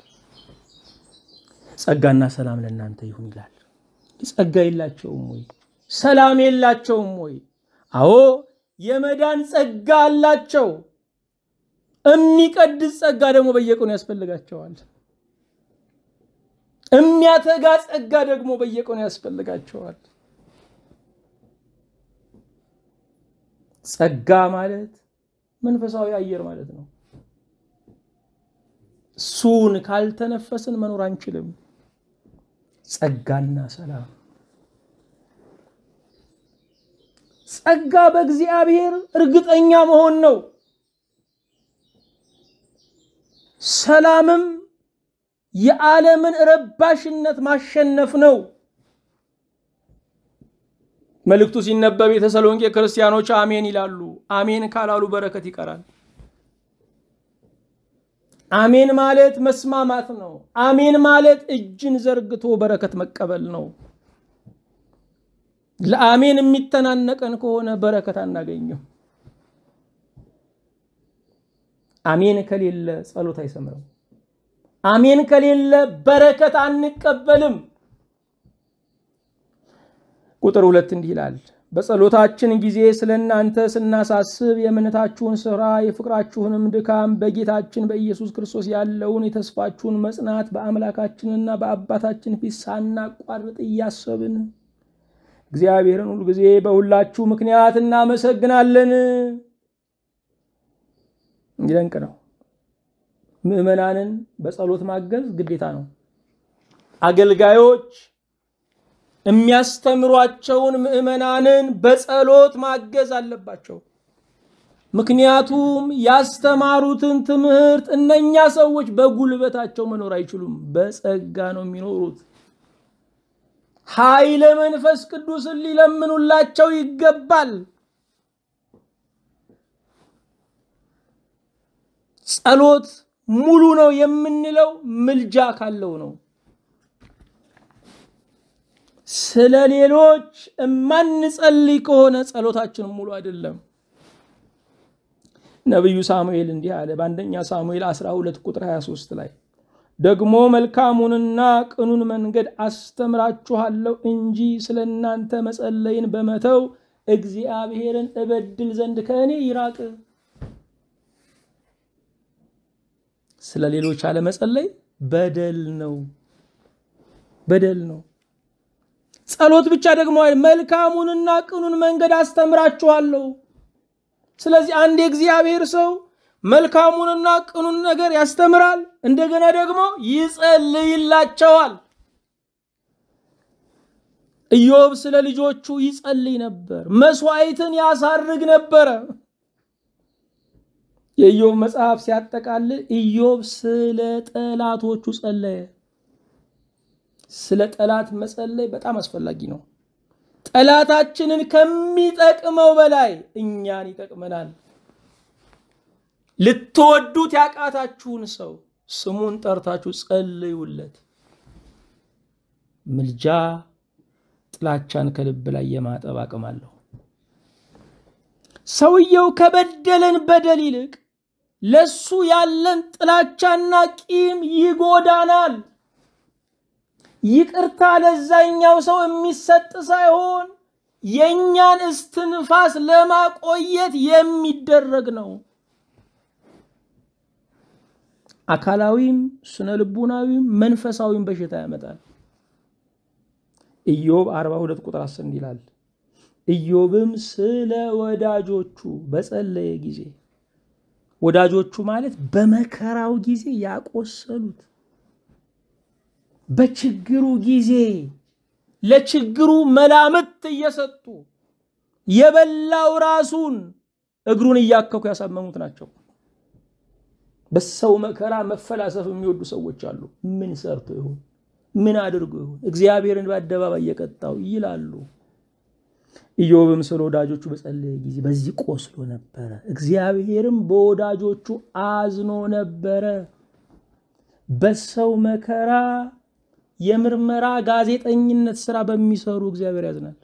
Speaker 1: ጸጋና ሰላም ለእናንተ ይሁን ይላል። ጸጋ የላቸውም ወይ? ሰላም የላቸውም ወይ? አዎ የመዳን ጸጋ አላቸው። የሚቀድስ ጸጋ ደግሞ በየቀኑ ያስፈልጋቸዋል። የሚያተጋ ጸጋ ደግሞ በየቀኑ ያስፈልጋቸዋል። ጸጋ ማለት መንፈሳዊ አየር ማለት ነው። እሱን ካልተነፈስን መኖር አንችልም። ጸጋና ሰላም ጸጋ በእግዚአብሔር እርግጠኛ መሆን ነው። ሰላምም የዓለምን ረባሽነት ማሸነፍ ነው። መልእክቱ ሲነበብ የተሰሎንቄ ክርስቲያኖች አሜን ይላሉ። አሜን ካላሉ በረከት ይቀራል። አሜን ማለት መስማማት ነው። አሜን ማለት እጅን ዘርግቶ በረከት መቀበል ነው። ለአሜን የሚተናነቀን ከሆነ በረከት አናገኘው። አሜን ከሌለ ጸሎት አይሰምርም። አሜን ከሌለ በረከት አንቀበልም። ቁጥር ሁለት እንዲህ ይላል በጸሎታችን ጊዜ ስለ እናንተ ስናሳስብ የእምነታችሁን ስራ የፍቅራችሁንም ድካም በጌታችን በኢየሱስ ክርስቶስ ያለውን የተስፋችሁን መጽናት በአምላካችንና በአባታችን ፊት ሳናቋርጥ እያሰብን እግዚአብሔርን ሁል ጊዜ በሁላችሁ ምክንያት እናመሰግናለን። ይደንቅ ነው። ምዕመናንን በጸሎት ማገዝ ግዴታ ነው። አገልጋዮች የሚያስተምሯቸውን ምእመናንን በጸሎት ማገዝ አለባቸው። ምክንያቱም ያስተማሩትን ትምህርት እነኛ ሰዎች በጉልበታቸው መኖር አይችሉም። በጸጋ ነው የሚኖሩት። ኃይለ መንፈስ ቅዱስን ሊለምኑላቸው ይገባል። ጸሎት ሙሉ ነው የምንለው ምልጃ ካለው ነው። ስለ ሌሎች እማንጸልይ ከሆነ ጸሎታችን ሙሉ አይደለም ነቢዩ ሳሙኤል እንዲህ አለ በአንደኛ ሳሙኤል 12 ቁጥር 23 ላይ ደግሞ መልካሙንና ቅኑን መንገድ አስተምራችኋለሁ እንጂ ስለ እናንተ መጸለይን በመተው እግዚአብሔርን እበድል ዘንድ ከእኔ ይራቅ ስለ ሌሎች አለመጸለይ በደል ነው በደል ነው ጸሎት ብቻ ደግሞ መልካሙንና ቅኑን መንገድ አስተምራችኋለሁ። ስለዚህ አንድ የእግዚአብሔር ሰው መልካሙንና ቅኑን ነገር ያስተምራል፣ እንደገና ደግሞ ይጸልይላቸዋል። ኢዮብ ስለ ልጆቹ ይጸልይ ነበር፣ መስዋዕትን ያሳርግ ነበረ። የኢዮብ መጽሐፍ ሲያጠቃልል ኢዮብ ስለ ጠላቶቹ ጸለየ። ስለ ጠላት መጸለይ በጣም አስፈላጊ ነው። ጠላታችንን ከሚጠቅመው በላይ እኛን ይጠቅመናል። ልትወዱት ያቃታችሁን ሰው ስሙን ጠርታችሁ ጸልዩለት። ምልጃ ጥላቻን ከልብ ላይ የማጠብ አቅም አለው። ሰውየው ከበደለን በደል ይልቅ ለሱ ያለን ጥላቻና ቂም ይጎዳናል። ይቅርታ ለዛኛው ሰው የሚሰጥ ሳይሆን የእኛን እስትንፋስ ለማቆየት የሚደረግ ነው። አካላዊም ስነ ልቡናዊም መንፈሳዊም በሽታ ያመጣል። ኢዮብ 42 ቁጥር 10 እንዲላል ኢዮብም ስለ ወዳጆቹ በጸለየ ጊዜ ወዳጆቹ ማለት በመከራው ጊዜ ያቆሰሉት በችግሩ ጊዜ ለችግሩ መላምት እየሰጡ የበላው ራሱን እግሩን እያከኩ ያሳመሙት ናቸው። በሰው መከራ መፈላሰፍ የሚወዱ ሰዎች አሉ። ምን ሰርቶ ይሆን? ምን አድርጎ ይሆን? እግዚአብሔርን በአደባባይ እየቀጣው ይላሉ። ኢዮብም ስለ ወዳጆቹ በጸለየ ጊዜ በዚህ ቆስሎ ነበረ። እግዚአብሔርም በወዳጆቹ አዝኖ ነበረ። በሰው መከራ የምርመራ ጋዜጠኝነት ስራ በሚሰሩ እግዚአብሔር ያዝናል።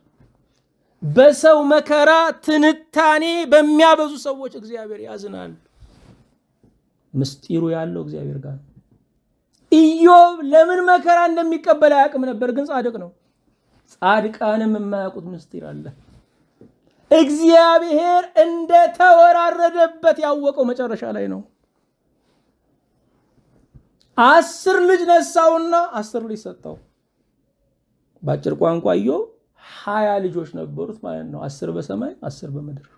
Speaker 1: በሰው መከራ ትንታኔ በሚያበዙ ሰዎች እግዚአብሔር ያዝናል። ምስጢሩ ያለው እግዚአብሔር ጋር ኢዮብ ለምን መከራ እንደሚቀበል አያውቅም ነበር፣ ግን ጻድቅ ነው። ጻድቃንም የማያውቁት ምስጢር አለ። እግዚአብሔር እንደተወራረደበት ያወቀው መጨረሻ ላይ ነው። አስር ልጅ ነሳውና አስር ልጅ ሰጠው። በአጭር ቋንቋ ኢዮብ ሀያ ልጆች ነበሩት ማለት ነው። አስር በሰማይ አስር በምድር።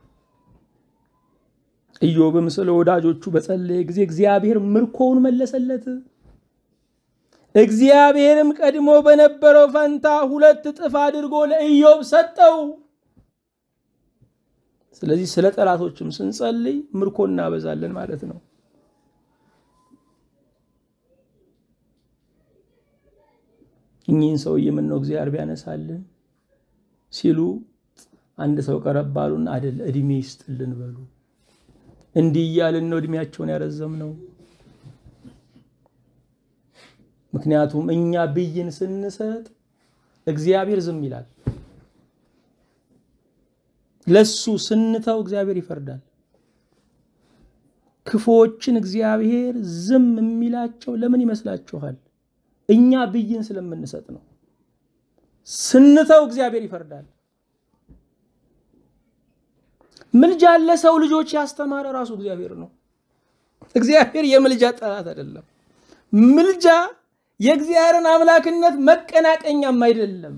Speaker 1: ኢዮብም ስለ ወዳጆቹ በጸለየ ጊዜ እግዚአብሔር ምርኮውን መለሰለት። እግዚአብሔርም ቀድሞ በነበረው ፈንታ ሁለት እጥፍ አድርጎ ለኢዮብ ሰጠው። ስለዚህ ስለ ጠላቶችም ስንጸልይ ምርኮ እናበዛለን ማለት ነው። እኚህን ሰውዬ የምነው እግዚአብሔር ቢያነሳልን ሲሉ አንድ ሰው ቀረባሉን አደል አይደል እድሜ ይስጥልን በሉ። እንዲህ እያልን ነው እድሜያቸውን ያረዘም ነው። ምክንያቱም እኛ ብይን ስንሰጥ እግዚአብሔር ዝም ይላል። ለሱ ስንተው እግዚአብሔር ይፈርዳል። ክፎችን እግዚአብሔር ዝም የሚላቸው ለምን ይመስላችኋል? እኛ ብይን ስለምንሰጥ ነው። ስንተው እግዚአብሔር ይፈርዳል። ምልጃ ለሰው ልጆች ያስተማረ ራሱ እግዚአብሔር ነው። እግዚአብሔር የምልጃ ጠላት አይደለም። ምልጃ የእግዚአብሔርን አምላክነት መቀናቀኛም አይደለም።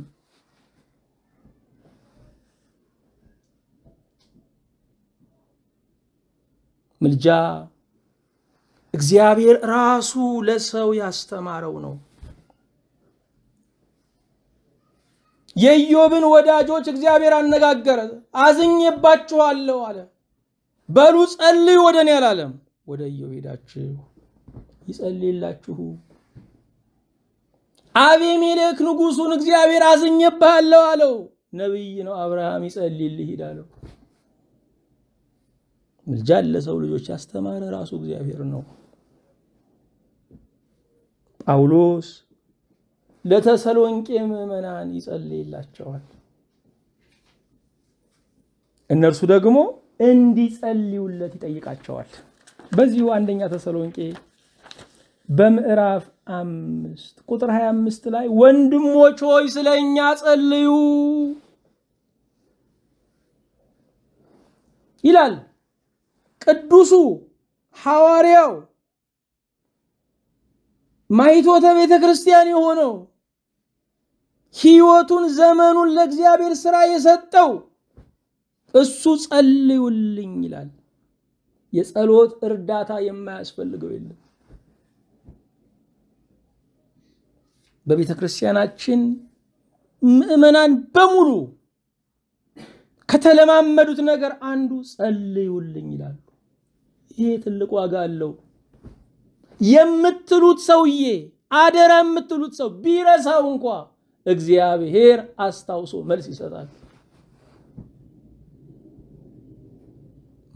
Speaker 1: ምልጃ እግዚአብሔር ራሱ ለሰው ያስተማረው ነው። የኢዮብን ወዳጆች እግዚአብሔር አነጋገረ። አዝኜባችኋለሁ አለ። በሉ ጸልዩ ወደ እኔ አላለም። ወደ ኢዮብ ሄዳችሁ ይጸልይላችሁ። አቤሜሌክ ንጉሱን እግዚአብሔር አዝኜብሃለሁ አለው። ነቢይ ነው አብርሃም ይጸልይልህ ሂድ አለው። ምልጃ ለሰው ልጆች ያስተማረ ራሱ እግዚአብሔር ነው። ጳውሎስ ለተሰሎንቄ ምዕመናን ይጸልይላቸዋል። እነርሱ ደግሞ እንዲጸልዩለት ይጠይቃቸዋል። በዚሁ አንደኛ ተሰሎንቄ በምዕራፍ አምስት ቁጥር 25 ላይ ወንድሞች ሆይ ስለ እኛ ጸልዩ ይላል ቅዱሱ ሐዋርያው ማይቶተ ቤተ ክርስቲያን የሆነው ህይወቱን ዘመኑን ለእግዚአብሔር ሥራ የሰጠው እሱ ጸልዩልኝ ይላል። የጸሎት እርዳታ የማያስፈልገው የለም። በቤተ ክርስቲያናችን ምእመናን በሙሉ ከተለማመዱት ነገር አንዱ ጸልዩልኝ ይላሉ። ይሄ ትልቅ ዋጋ አለው። የምትሉት ሰውዬ አደራ የምትሉት ሰው ቢረሳው እንኳ እግዚአብሔር አስታውሶ መልስ ይሰጣል።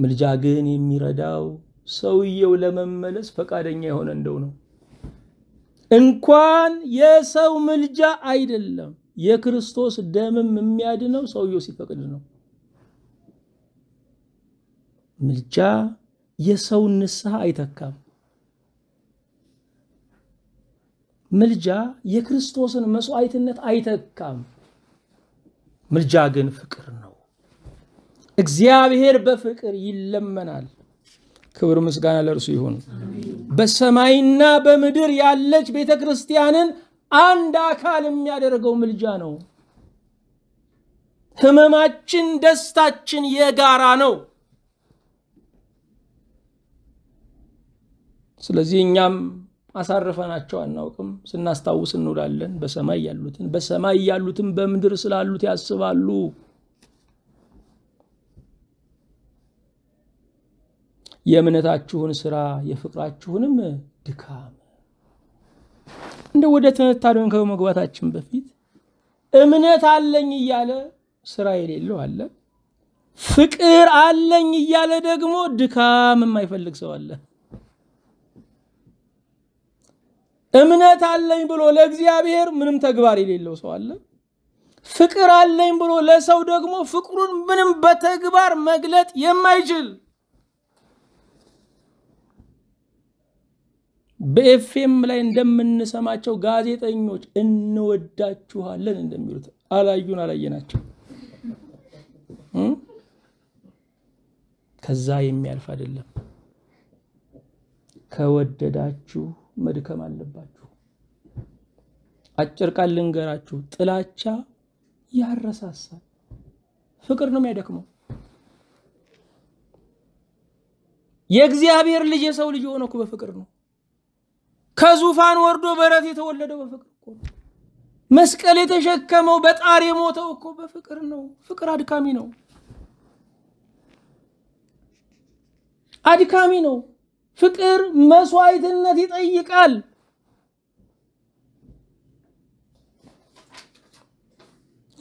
Speaker 1: ምልጃ ግን የሚረዳው ሰውየው ለመመለስ ፈቃደኛ የሆነ እንደው ነው። እንኳን የሰው ምልጃ አይደለም የክርስቶስ ደምም የሚያድነው ሰውየው ሲፈቅድ ነው። ምልጃ የሰውን ንስሐ አይተካም። ምልጃ የክርስቶስን መስዋዕትነት አይተካም። ምልጃ ግን ፍቅር ነው። እግዚአብሔር በፍቅር ይለመናል። ክብር ምስጋና ለእርሱ ይሁን። በሰማይና በምድር ያለች ቤተ ክርስቲያንን አንድ አካል የሚያደርገው ምልጃ ነው። ህመማችን፣ ደስታችን የጋራ ነው። ስለዚህ እኛም አሳርፈናቸው አናውቅም። ስናስታውስ እንውላለን። በሰማይ ያሉትን በሰማይ ያሉትን በምድር ስላሉት ያስባሉ። የእምነታችሁን ስራ የፍቅራችሁንም ድካም እንደ ወደ ትንታኔውን ከመግባታችን በፊት እምነት አለኝ እያለ ስራ የሌለው አለ። ፍቅር አለኝ እያለ ደግሞ ድካም የማይፈልግ ሰው አለ። እምነት አለኝ ብሎ ለእግዚአብሔር ምንም ተግባር የሌለው ሰው አለ። ፍቅር አለኝ ብሎ ለሰው ደግሞ ፍቅሩን ምንም በተግባር መግለጥ የማይችል በኤፍኤም ላይ እንደምንሰማቸው ጋዜጠኞች እንወዳችኋለን እንደሚሉት አላዩን አላየናቸው። ከዛ የሚያልፍ አይደለም። ከወደዳችሁ መድከም አለባችሁ። አጭር ቃል ልንገራችሁ፣ ጥላቻ ያረሳሳል፣ ፍቅር ነው የሚያደክመው። የእግዚአብሔር ልጅ የሰው ልጅ የሆነ እኮ በፍቅር ነው። ከዙፋን ወርዶ በረት የተወለደው በፍቅር እኮ ነው። መስቀል የተሸከመው በጣር የሞተው እኮ በፍቅር ነው። ፍቅር አድካሚ ነው፣ አድካሚ ነው። ፍቅር መስዋዕትነት ይጠይቃል።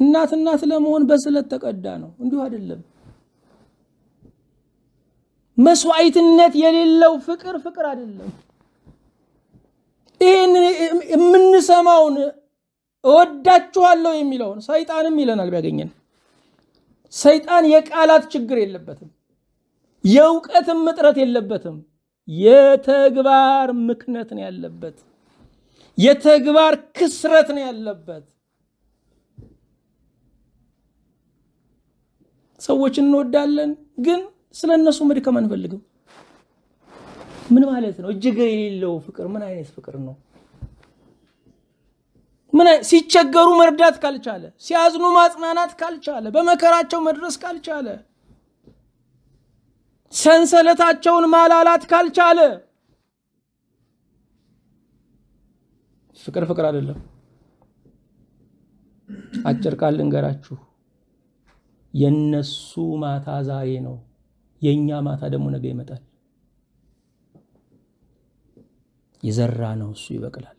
Speaker 1: እናት እናት ለመሆን በስለት ተቀዳ ነው፣ እንዲሁ አይደለም። መስዋዕትነት የሌለው ፍቅር ፍቅር አይደለም። ይህን የምንሰማውን እወዳችኋለሁ የሚለውን ሰይጣንም ይለናል ቢያገኘን። ሰይጣን የቃላት ችግር የለበትም፣ የእውቀትም እጥረት የለበትም። የተግባር ምክነት ነው ያለበት። የተግባር ክስረት ነው ያለበት። ሰዎችን እንወዳለን፣ ግን ስለ እነሱ መድከም አንፈልግም። ምን ማለት ነው? እጅግ የሌለው ፍቅር ምን አይነት ፍቅር ነው? ምን ሲቸገሩ መርዳት ካልቻለ፣ ሲያዝኑ ማጽናናት ካልቻለ፣ በመከራቸው መድረስ ካልቻለ ሰንሰለታቸውን ማላላት ካልቻለ ፍቅር ፍቅር አይደለም። አጭር ቃል ልንገራችሁ፣ የነሱ ማታ ዛሬ ነው፣ የእኛ ማታ ደግሞ ነገ ይመጣል። የዘራ ነው እሱ ይበቅላል።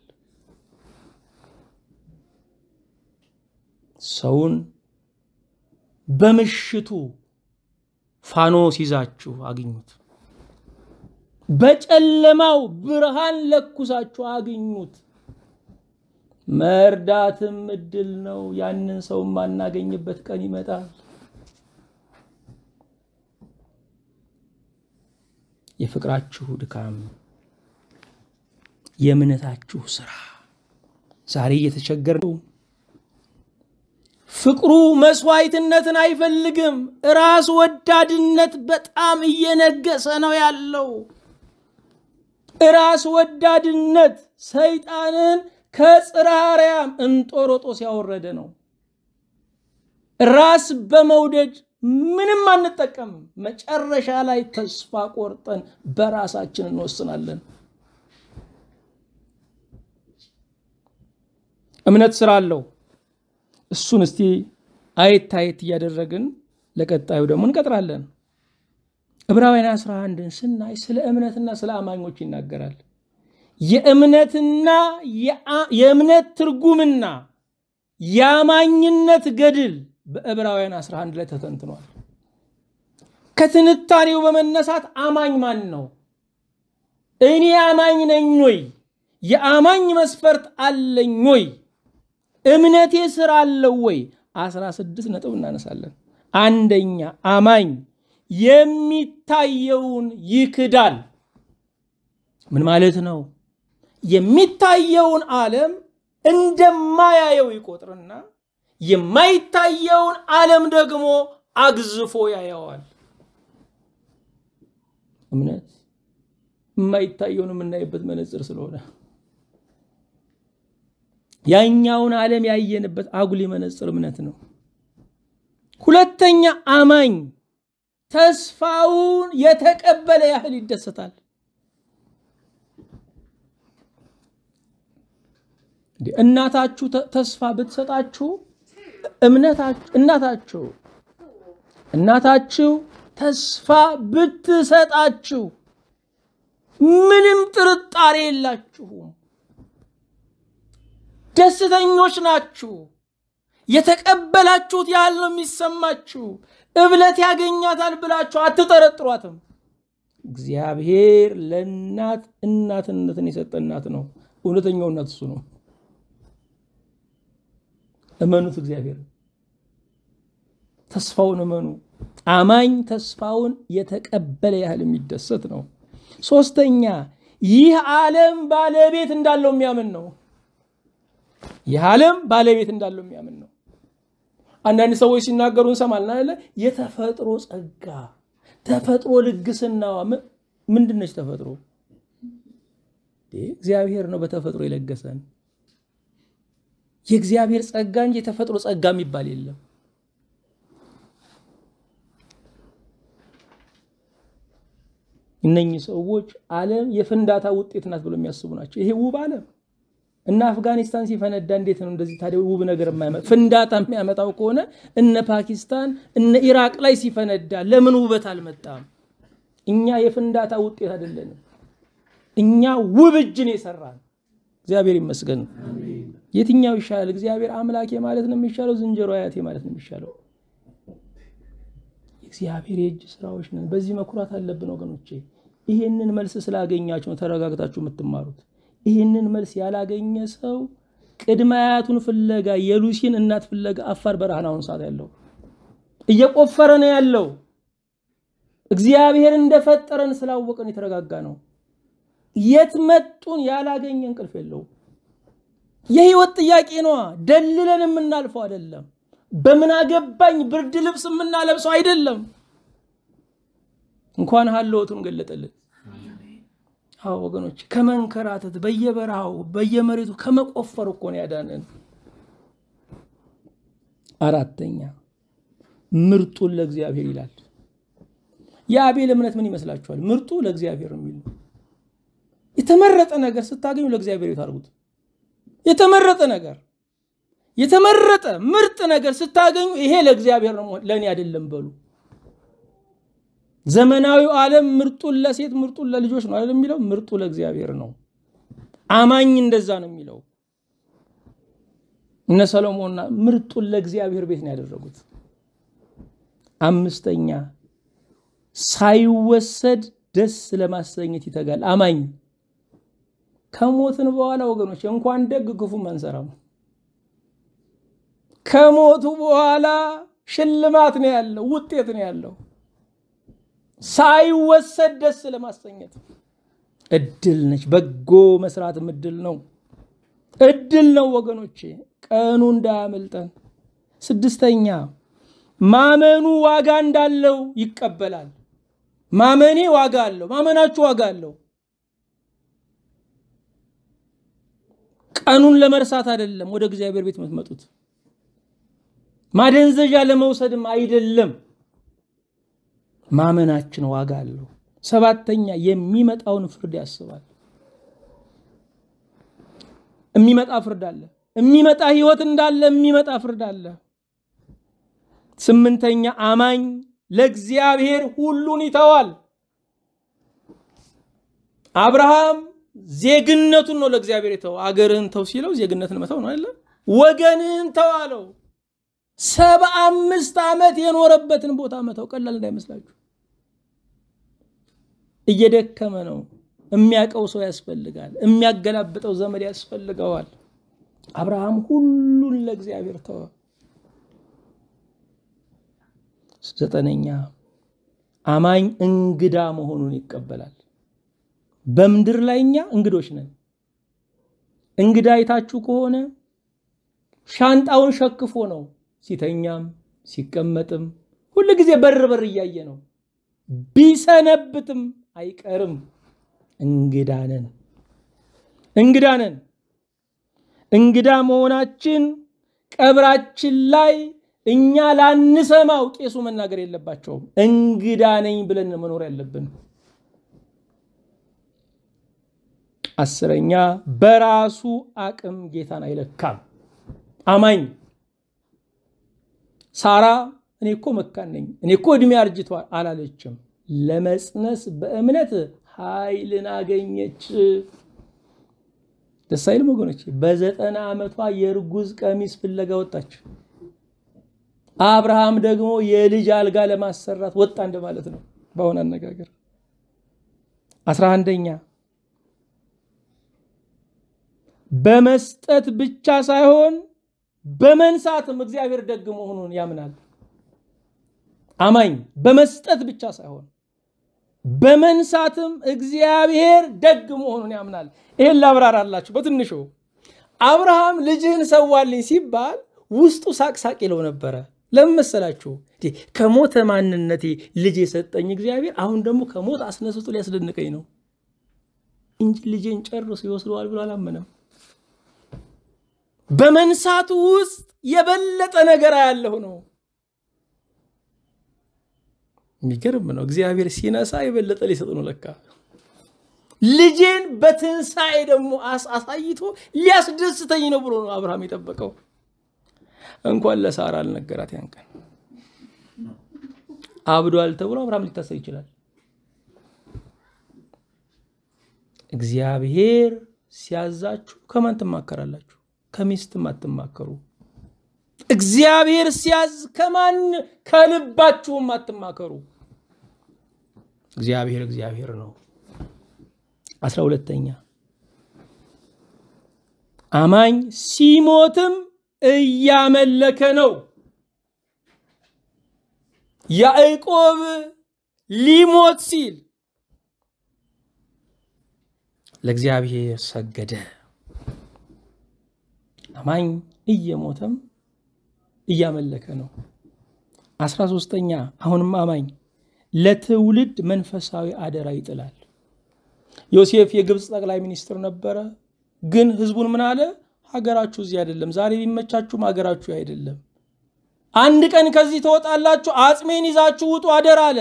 Speaker 1: ሰውን በምሽቱ ፋኖ ሲይዛችሁ አግኙት። በጨለማው ብርሃን ለኩሳችሁ አግኙት። መርዳትም እድል ነው። ያንን ሰው የማናገኝበት ቀን ይመጣል። የፍቅራችሁ ድካም፣ የእምነታችሁ ስራ ዛሬ እየተቸገር ነው። ፍቅሩ መስዋዕትነትን አይፈልግም። ራስ ወዳድነት በጣም እየነገሰ ነው ያለው። ራስ ወዳድነት ሰይጣንን ከጽራርያም እንጦሮጦ እንጦሮጦስ ያወረደ ነው። ራስ በመውደድ ምንም አንጠቀምም። መጨረሻ ላይ ተስፋ ቆርጠን በራሳችን እንወስናለን። እምነት ስራ አለው። እሱን እስቲ አየት አየት እያደረግን ለቀጣዩ ደግሞ እንቀጥራለን። ዕብራውያን 11ን ስናይ ስለ እምነትና ስለ አማኞች ይናገራል። የእምነትና የእምነት ትርጉምና የአማኝነት ገድል በዕብራውያን 11 ላይ ተተንትኗል። ከትንታኔው በመነሳት አማኝ ማን ነው? እኔ አማኝ ነኝ ወይ? የአማኝ መስፈርት አለኝ ወይ? እምነቴ ስራ አለው ወይ? 16 ነጥብ እናነሳለን። አንደኛ አማኝ የሚታየውን ይክዳል። ምን ማለት ነው? የሚታየውን ዓለም እንደማያየው ይቆጥርና የማይታየውን ዓለም ደግሞ አግዝፎ ያየዋል። እምነት የማይታየውን የምናይበት መነጽር ስለሆነ ያኛውን ዓለም ያየንበት አጉል የመነጽር እምነት ነው። ሁለተኛ አማኝ ተስፋውን የተቀበለ ያህል ይደሰታል። እናታችሁ ተስፋ ብትሰጣችሁ እናታችሁ እናታችሁ ተስፋ ብትሰጣችሁ ምንም ጥርጣሬ የላችሁም። ደስተኞች ናችሁ። የተቀበላችሁት ያህል ነው የሚሰማችሁ። እብለት ያገኛታል ብላችሁ አትጠረጥሯትም። እግዚአብሔር ለእናት እናትነትን የሰጠ እናት ነው። እውነተኛው እናት እሱ ነው። እመኑት፣ እግዚአብሔር ተስፋውን እመኑ። አማኝ ተስፋውን የተቀበለ ያህል የሚደሰት ነው። ሶስተኛ ይህ ዓለም ባለቤት እንዳለው የሚያምን ነው። የዓለም ባለቤት እንዳለው የሚያምን ነው አንዳንድ ሰዎች ሲናገሩ እንሰማልና ያለ የተፈጥሮ ጸጋ ተፈጥሮ ልግስናዋ ምንድነች ተፈጥሮ እግዚአብሔር ነው በተፈጥሮ የለገሰን የእግዚአብሔር ጸጋ እንጂ የተፈጥሮ ጸጋ የሚባል የለም እነኚህ ሰዎች ዓለም የፍንዳታ ውጤት ናት ብሎ የሚያስቡ ናቸው ይሄ ውብ ዓለም እና አፍጋኒስታን ሲፈነዳ እንዴት ነው እንደዚህ ታዲያ ውብ ነገር የማይመጣ ፍንዳታ የሚያመጣው ከሆነ እነ ፓኪስታን እነ ኢራቅ ላይ ሲፈነዳ ለምን ውበት አልመጣም? እኛ የፍንዳታ ውጤት አይደለንም። እኛ ውብ እጅን የሰራን እግዚአብሔር ይመስገን። የትኛው ይሻላል? እግዚአብሔር አምላኬ ማለት ነው የሚሻለው? ዝንጀሮ አያቴ ማለት ነው የሚሻለው? እግዚአብሔር የእጅ ስራዎች ነን። በዚህ መኩራት አለብን ወገኖቼ። ይሄንን መልስ ስላገኛችሁ ነው ተረጋግታችሁ የምትማሩት። ይህንን መልስ ያላገኘ ሰው ቅድመ አያቱን ፍለጋ የሉሲን እናት ፍለጋ አፋር በረሃን አሁን ሰዓት ያለው እየቆፈረ ነው ያለው። እግዚአብሔር እንደፈጠረን ስላወቀን የተረጋጋ ነው። የት መጡን ያላገኘ እንቅልፍ የለው የህይወት ጥያቄ ነዋ። ደልለን የምናልፈው አይደለም። በምን አገባኝ ብርድ ልብስ የምናለብሰው አይደለም። እንኳን ሀለወቱን ገለጠልን። አዎ ወገኖች ከመንከራተት በየበረሃው በየመሬቱ ከመቆፈር እኮ ነው ያዳነን። አራተኛ ምርጡን ለእግዚአብሔር ይላል። የአቤል እምነት ምን ይመስላችኋል? ምርጡ ለእግዚአብሔር የሚል የተመረጠ ነገር ስታገኙ ለእግዚአብሔር የታርጉት። የተመረጠ ነገር የተመረጠ ምርጥ ነገር ስታገኙ ይሄ ለእግዚአብሔር ነው ለእኔ አይደለም በሉ። ዘመናዊው ዓለም ምርጡን ለሴት ምርጡን ለልጆች ነው አይደል የሚለው? ምርጡ ለእግዚአብሔር ነው። አማኝ እንደዛ ነው የሚለው። እነ ሰሎሞንና ምርጡን ለእግዚአብሔር ቤት ነው ያደረጉት። አምስተኛ ሳይወሰድ ደስ ለማሰኘት ይተጋል አማኝ። ከሞትን በኋላ ወገኖች እንኳን ደግ ክፉም አንሰራም። ከሞቱ በኋላ ሽልማት ነው ያለው፣ ውጤት ነው ያለው። ሳይወሰድ ደስ ለማሰኘት እድል ነች። በጎ መስራትም እድል ነው፣ እድል ነው ወገኖቼ። ቀኑ እንዳያመልጠን። ስድስተኛ ማመኑ ዋጋ እንዳለው ይቀበላል። ማመኔ ዋጋ አለው። ማመናችሁ ዋጋ አለው። ቀኑን ለመርሳት አይደለም ወደ እግዚአብሔር ቤት የምትመጡት፣ ማደንዘዣ ለመውሰድም አይደለም። ማመናችን ዋጋ አለው። ሰባተኛ የሚመጣውን ፍርድ ያስባል። የሚመጣ ፍርድ አለ። የሚመጣ ህይወት እንዳለ የሚመጣ ፍርድ አለ። ስምንተኛ አማኝ ለእግዚአብሔር ሁሉን ይተዋል። አብርሃም ዜግነቱን ነው ለእግዚአብሔር የተው። አገርህን ተው ሲለው ዜግነትን መተው ነው አይደለም። ወገንህን ተው አለው። ሰባ አምስት ዓመት የኖረበትን ቦታ መተው ቀላል እንዳይመስላችሁ። እየደከመ ነው። የሚያቀው ሰው ያስፈልጋል። የሚያገላብጠው ዘመድ ያስፈልገዋል። አብርሃም ሁሉን ለእግዚአብሔር ተወ። ዘጠነኛ አማኝ እንግዳ መሆኑን ይቀበላል። በምድር ላይ እኛ እንግዶች ነን። እንግዳ አይታችሁ ከሆነ ሻንጣውን ሸክፎ ነው ሲተኛም ሲቀመጥም ሁል ጊዜ በር በር እያየ ነው ቢሰነብትም አይቀርም። እንግዳ ነን እንግዳ ነን። እንግዳ መሆናችን ቀብራችን ላይ እኛ ላንሰማው ቄሱ መናገር የለባቸውም። እንግዳ ነኝ ብለን መኖር ያለብን። አስረኛ በራሱ አቅም ጌታን አይለካም አማኝ ሳራ እኔ እኮ መካን ነኝ፣ እኔ እኮ እድሜ አርጅቷል አላለችም። ለመጽነስ በእምነት ኃይልን አገኘች። ደስ አይልም ወገኖች? በዘጠና ዓመቷ የእርጉዝ ቀሚስ ፍለጋ ወጣች። አብርሃም ደግሞ የልጅ አልጋ ለማሰራት ወጣ እንደማለት ነው በአሁን አነጋገር። አስራ አንደኛ በመስጠት ብቻ ሳይሆን በመንሳትም እግዚአብሔር ደግ መሆኑን ያምናል። አማኝ በመስጠት ብቻ ሳይሆን በመንሳትም እግዚአብሔር ደግ መሆኑን ያምናል። ይሄን ላብራራላችሁ በትንሹ አብርሃም ልጅህን ሰዋልኝ ሲባል ውስጡ ሳቅሳቅ ይለው ነበረ። ለምን መሰላችሁ? ከሞተ ማንነቴ ልጅ የሰጠኝ እግዚአብሔር አሁን ደግሞ ከሞት አስነስቶ ሊያስደንቀኝ ነው እንጂ ልጄን ጨርሶ ይወስደዋል ብሎ አላመነም። በመንሳቱ ውስጥ የበለጠ ነገር ያለሁ ነው። የሚገርም ነው። እግዚአብሔር ሲነሳ የበለጠ ሊሰጥ ነው ለካ ልጄን በትንሣኤ ደግሞ አሳይቶ ሊያስደስተኝ ነው ብሎ ነው አብርሃም የጠበቀው። እንኳን ለሳራ አልነገራት ያን ቀን አብዷል ተብሎ አብርሃም ሊታሰብ ይችላል። እግዚአብሔር ሲያዛችሁ ከማን ትማከራላችሁ? ከሚስትም አትማከሩ። እግዚአብሔር ሲያዝ ከማን ከልባችሁም አትማከሩ። እግዚአብሔር እግዚአብሔር ነው። አስራ ሁለተኛ አማኝ ሲሞትም እያመለከ ነው። ያዕቆብ ሊሞት ሲል ለእግዚአብሔር ሰገደ። አማኝ እየሞተም እያመለከ ነው። አስራ ሶስተኛ አሁንም አማኝ ለትውልድ መንፈሳዊ አደራ ይጥላል። ዮሴፍ የግብፅ ጠቅላይ ሚኒስትር ነበረ። ግን ህዝቡን ምን አለ? ሀገራችሁ እዚህ አይደለም፣ ዛሬ ቢመቻችሁም ሀገራችሁ አይደለም። አንድ ቀን ከዚህ ትወጣላችሁ፣ አጽሜን ይዛችሁ ውጡ፣ አደራ አለ።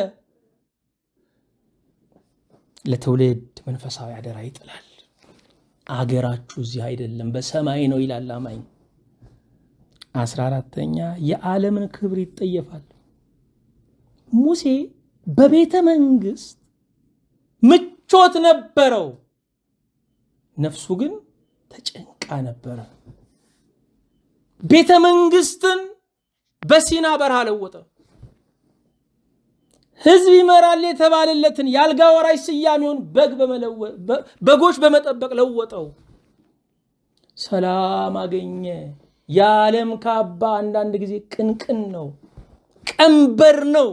Speaker 1: ለትውልድ መንፈሳዊ አደራ ይጥላል። አገራችሁ እዚህ አይደለም፣ በሰማይ ነው ይላል አማኝ። አስራ አራተኛ የዓለምን ክብር ይጠየፋል። ሙሴ በቤተ መንግስት ምቾት ነበረው። ነፍሱ ግን ተጨንቃ ነበረ። ቤተ መንግስትን በሲና በረሃ ለወጠ። ህዝብ ይመራል የተባለለትን የአልጋ ወራሽ ስያሜውን በግ በጎች በመጠበቅ ለወጠው። ሰላም አገኘ። የዓለም ካባ አንዳንድ ጊዜ ቅንቅን ነው፣ ቀንበር ነው።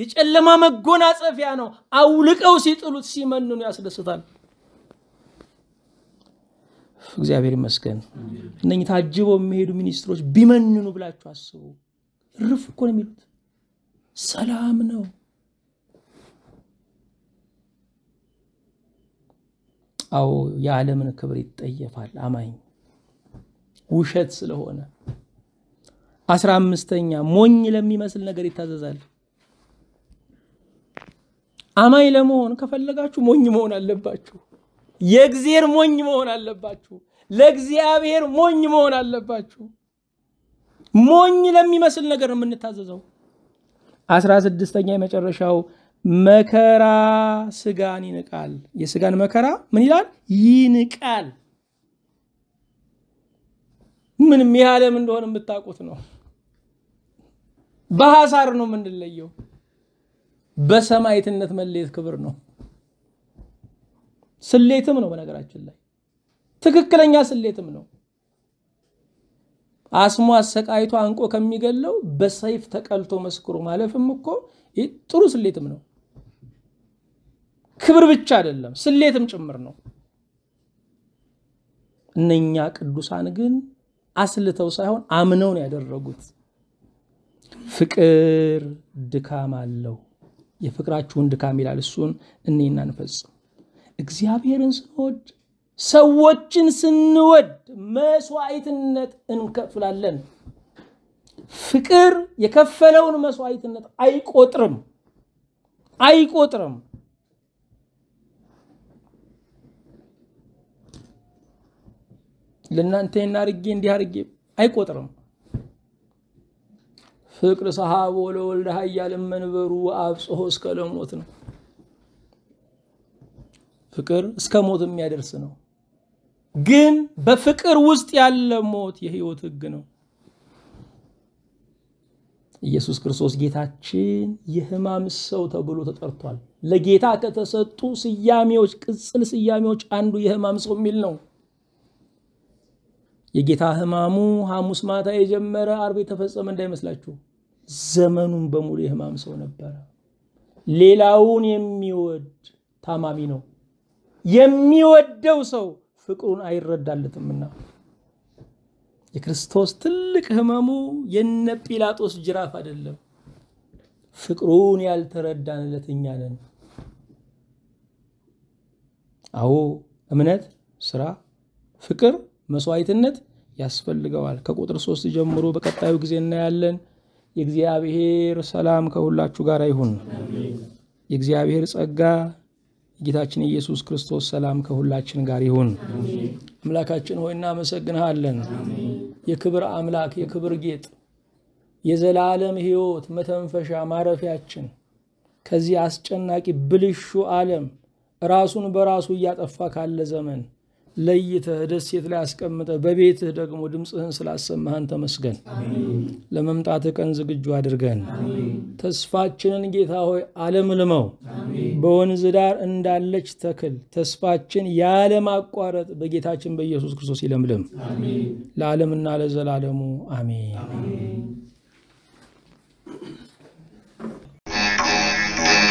Speaker 1: የጨለማ መጎናጸፊያ ነው። አውልቀው ሲጥሉት ሲመንኑ ያስደስታል። እግዚአብሔር ይመስገን። እነኝ ታጅበው የሚሄዱ ሚኒስትሮች ቢመንኑ ብላችሁ አስቡ። ርፍ እኮ ነው የሚሉት፣ ሰላም ነው። አዎ የዓለምን ክብር ይጠየፋል አማኝ ውሸት ስለሆነ። አስራ አምስተኛ ሞኝ ለሚመስል ነገር ይታዘዛል። አማኝ ለመሆን ከፈለጋችሁ ሞኝ መሆን አለባችሁ። የእግዜር ሞኝ መሆን አለባችሁ። ለእግዚአብሔር ሞኝ መሆን አለባችሁ። ሞኝ ለሚመስል ነገር የምንታዘዘው። አስራ ስድስተኛ የመጨረሻው መከራ ስጋን ይንቃል። የስጋን መከራ ምን ይላል? ይንቃል። ምንም ይህ እንደሆነ የምታውቁት ነው። በሐሳር ነው የምንለየው። በሰማይትነት መለየት ክብር ነው። ስሌትም ነው። በነገራችን ላይ ትክክለኛ ስሌትም ነው። አስሞ አሰቃይቶ አንቆ ከሚገለው በሰይፍ ተቀልቶ መስክሮ ማለፍም እኮ ጥሩ ስሌትም ነው። ክብር ብቻ አይደለም፣ ስሌትም ጭምር ነው። እነኛ ቅዱሳን ግን አስልተው ሳይሆን አምነው ነው ያደረጉት። ፍቅር ድካም አለው። የፍቅራችሁን ድካም ይላል እሱን እኔና እንፈጽም። እግዚአብሔርን ስንወድ ሰዎችን ስንወድ መስዋዕትነት እንከፍላለን። ፍቅር የከፈለውን መስዋዕትነት አይቆጥርም አይቆጥርም። ለእናንተ ና አርጌ እንዲህ አርጌ አይቆጥርም። ፍቅር ሰሃቦ ለወልደ ሀያል መንበሩ አብጽሖ እስከ ለሞት ነው። ፍቅር እስከ ሞት የሚያደርስ ነው። ግን በፍቅር ውስጥ ያለ ሞት የህይወት ህግ ነው። ኢየሱስ ክርስቶስ ጌታችን የህማም ሰው ተብሎ ተጠርቷል። ለጌታ ከተሰጡ ስያሜዎች ቅጽል ስያሜዎች አንዱ የህማም ሰው የሚል ነው። የጌታ ህማሙ ሐሙስ ማታ የጀመረ አርብ የተፈጸመ እንዳይመስላችሁ። ዘመኑን በሙሉ የህማም ሰው ነበረ። ሌላውን የሚወድ ታማሚ ነው። የሚወደው ሰው ፍቅሩን አይረዳለትምና የክርስቶስ ትልቅ ህመሙ የነ ጲላጦስ ጅራፍ አይደለም። ፍቅሩን ያልተረዳንለት እኛ ነን። አዎ እምነት፣ ስራ፣ ፍቅር፣ መስዋዕትነት ያስፈልገዋል። ከቁጥር ሶስት ጀምሮ በቀጣዩ ጊዜ እናያለን። የእግዚአብሔር ሰላም ከሁላችሁ ጋር ይሁን። የእግዚአብሔር ጸጋ የጌታችን ኢየሱስ ክርስቶስ ሰላም ከሁላችን ጋር ይሁን። አምላካችን ሆይ እናመሰግንሃለን። የክብር አምላክ፣ የክብር ጌጥ፣ የዘላለም ሕይወት መተንፈሻ ማረፊያችን ከዚህ አስጨናቂ ብልሹ ዓለም ራሱን በራሱ እያጠፋ ካለ ዘመን ለይተህ ደሴት ላይ አስቀምጠህ በቤትህ ደግሞ ድምፅህን ስላሰማህን ተመስገን። ለመምጣት ቀን ዝግጁ አድርገን። ተስፋችንን ጌታ ሆይ አለምልመው። በወንዝ ዳር እንዳለች ተክል ተስፋችን ያለማቋረጥ በጌታችን በኢየሱስ ክርስቶስ ይለምልም። ለዓለምና ለዘላለሙ አሜን።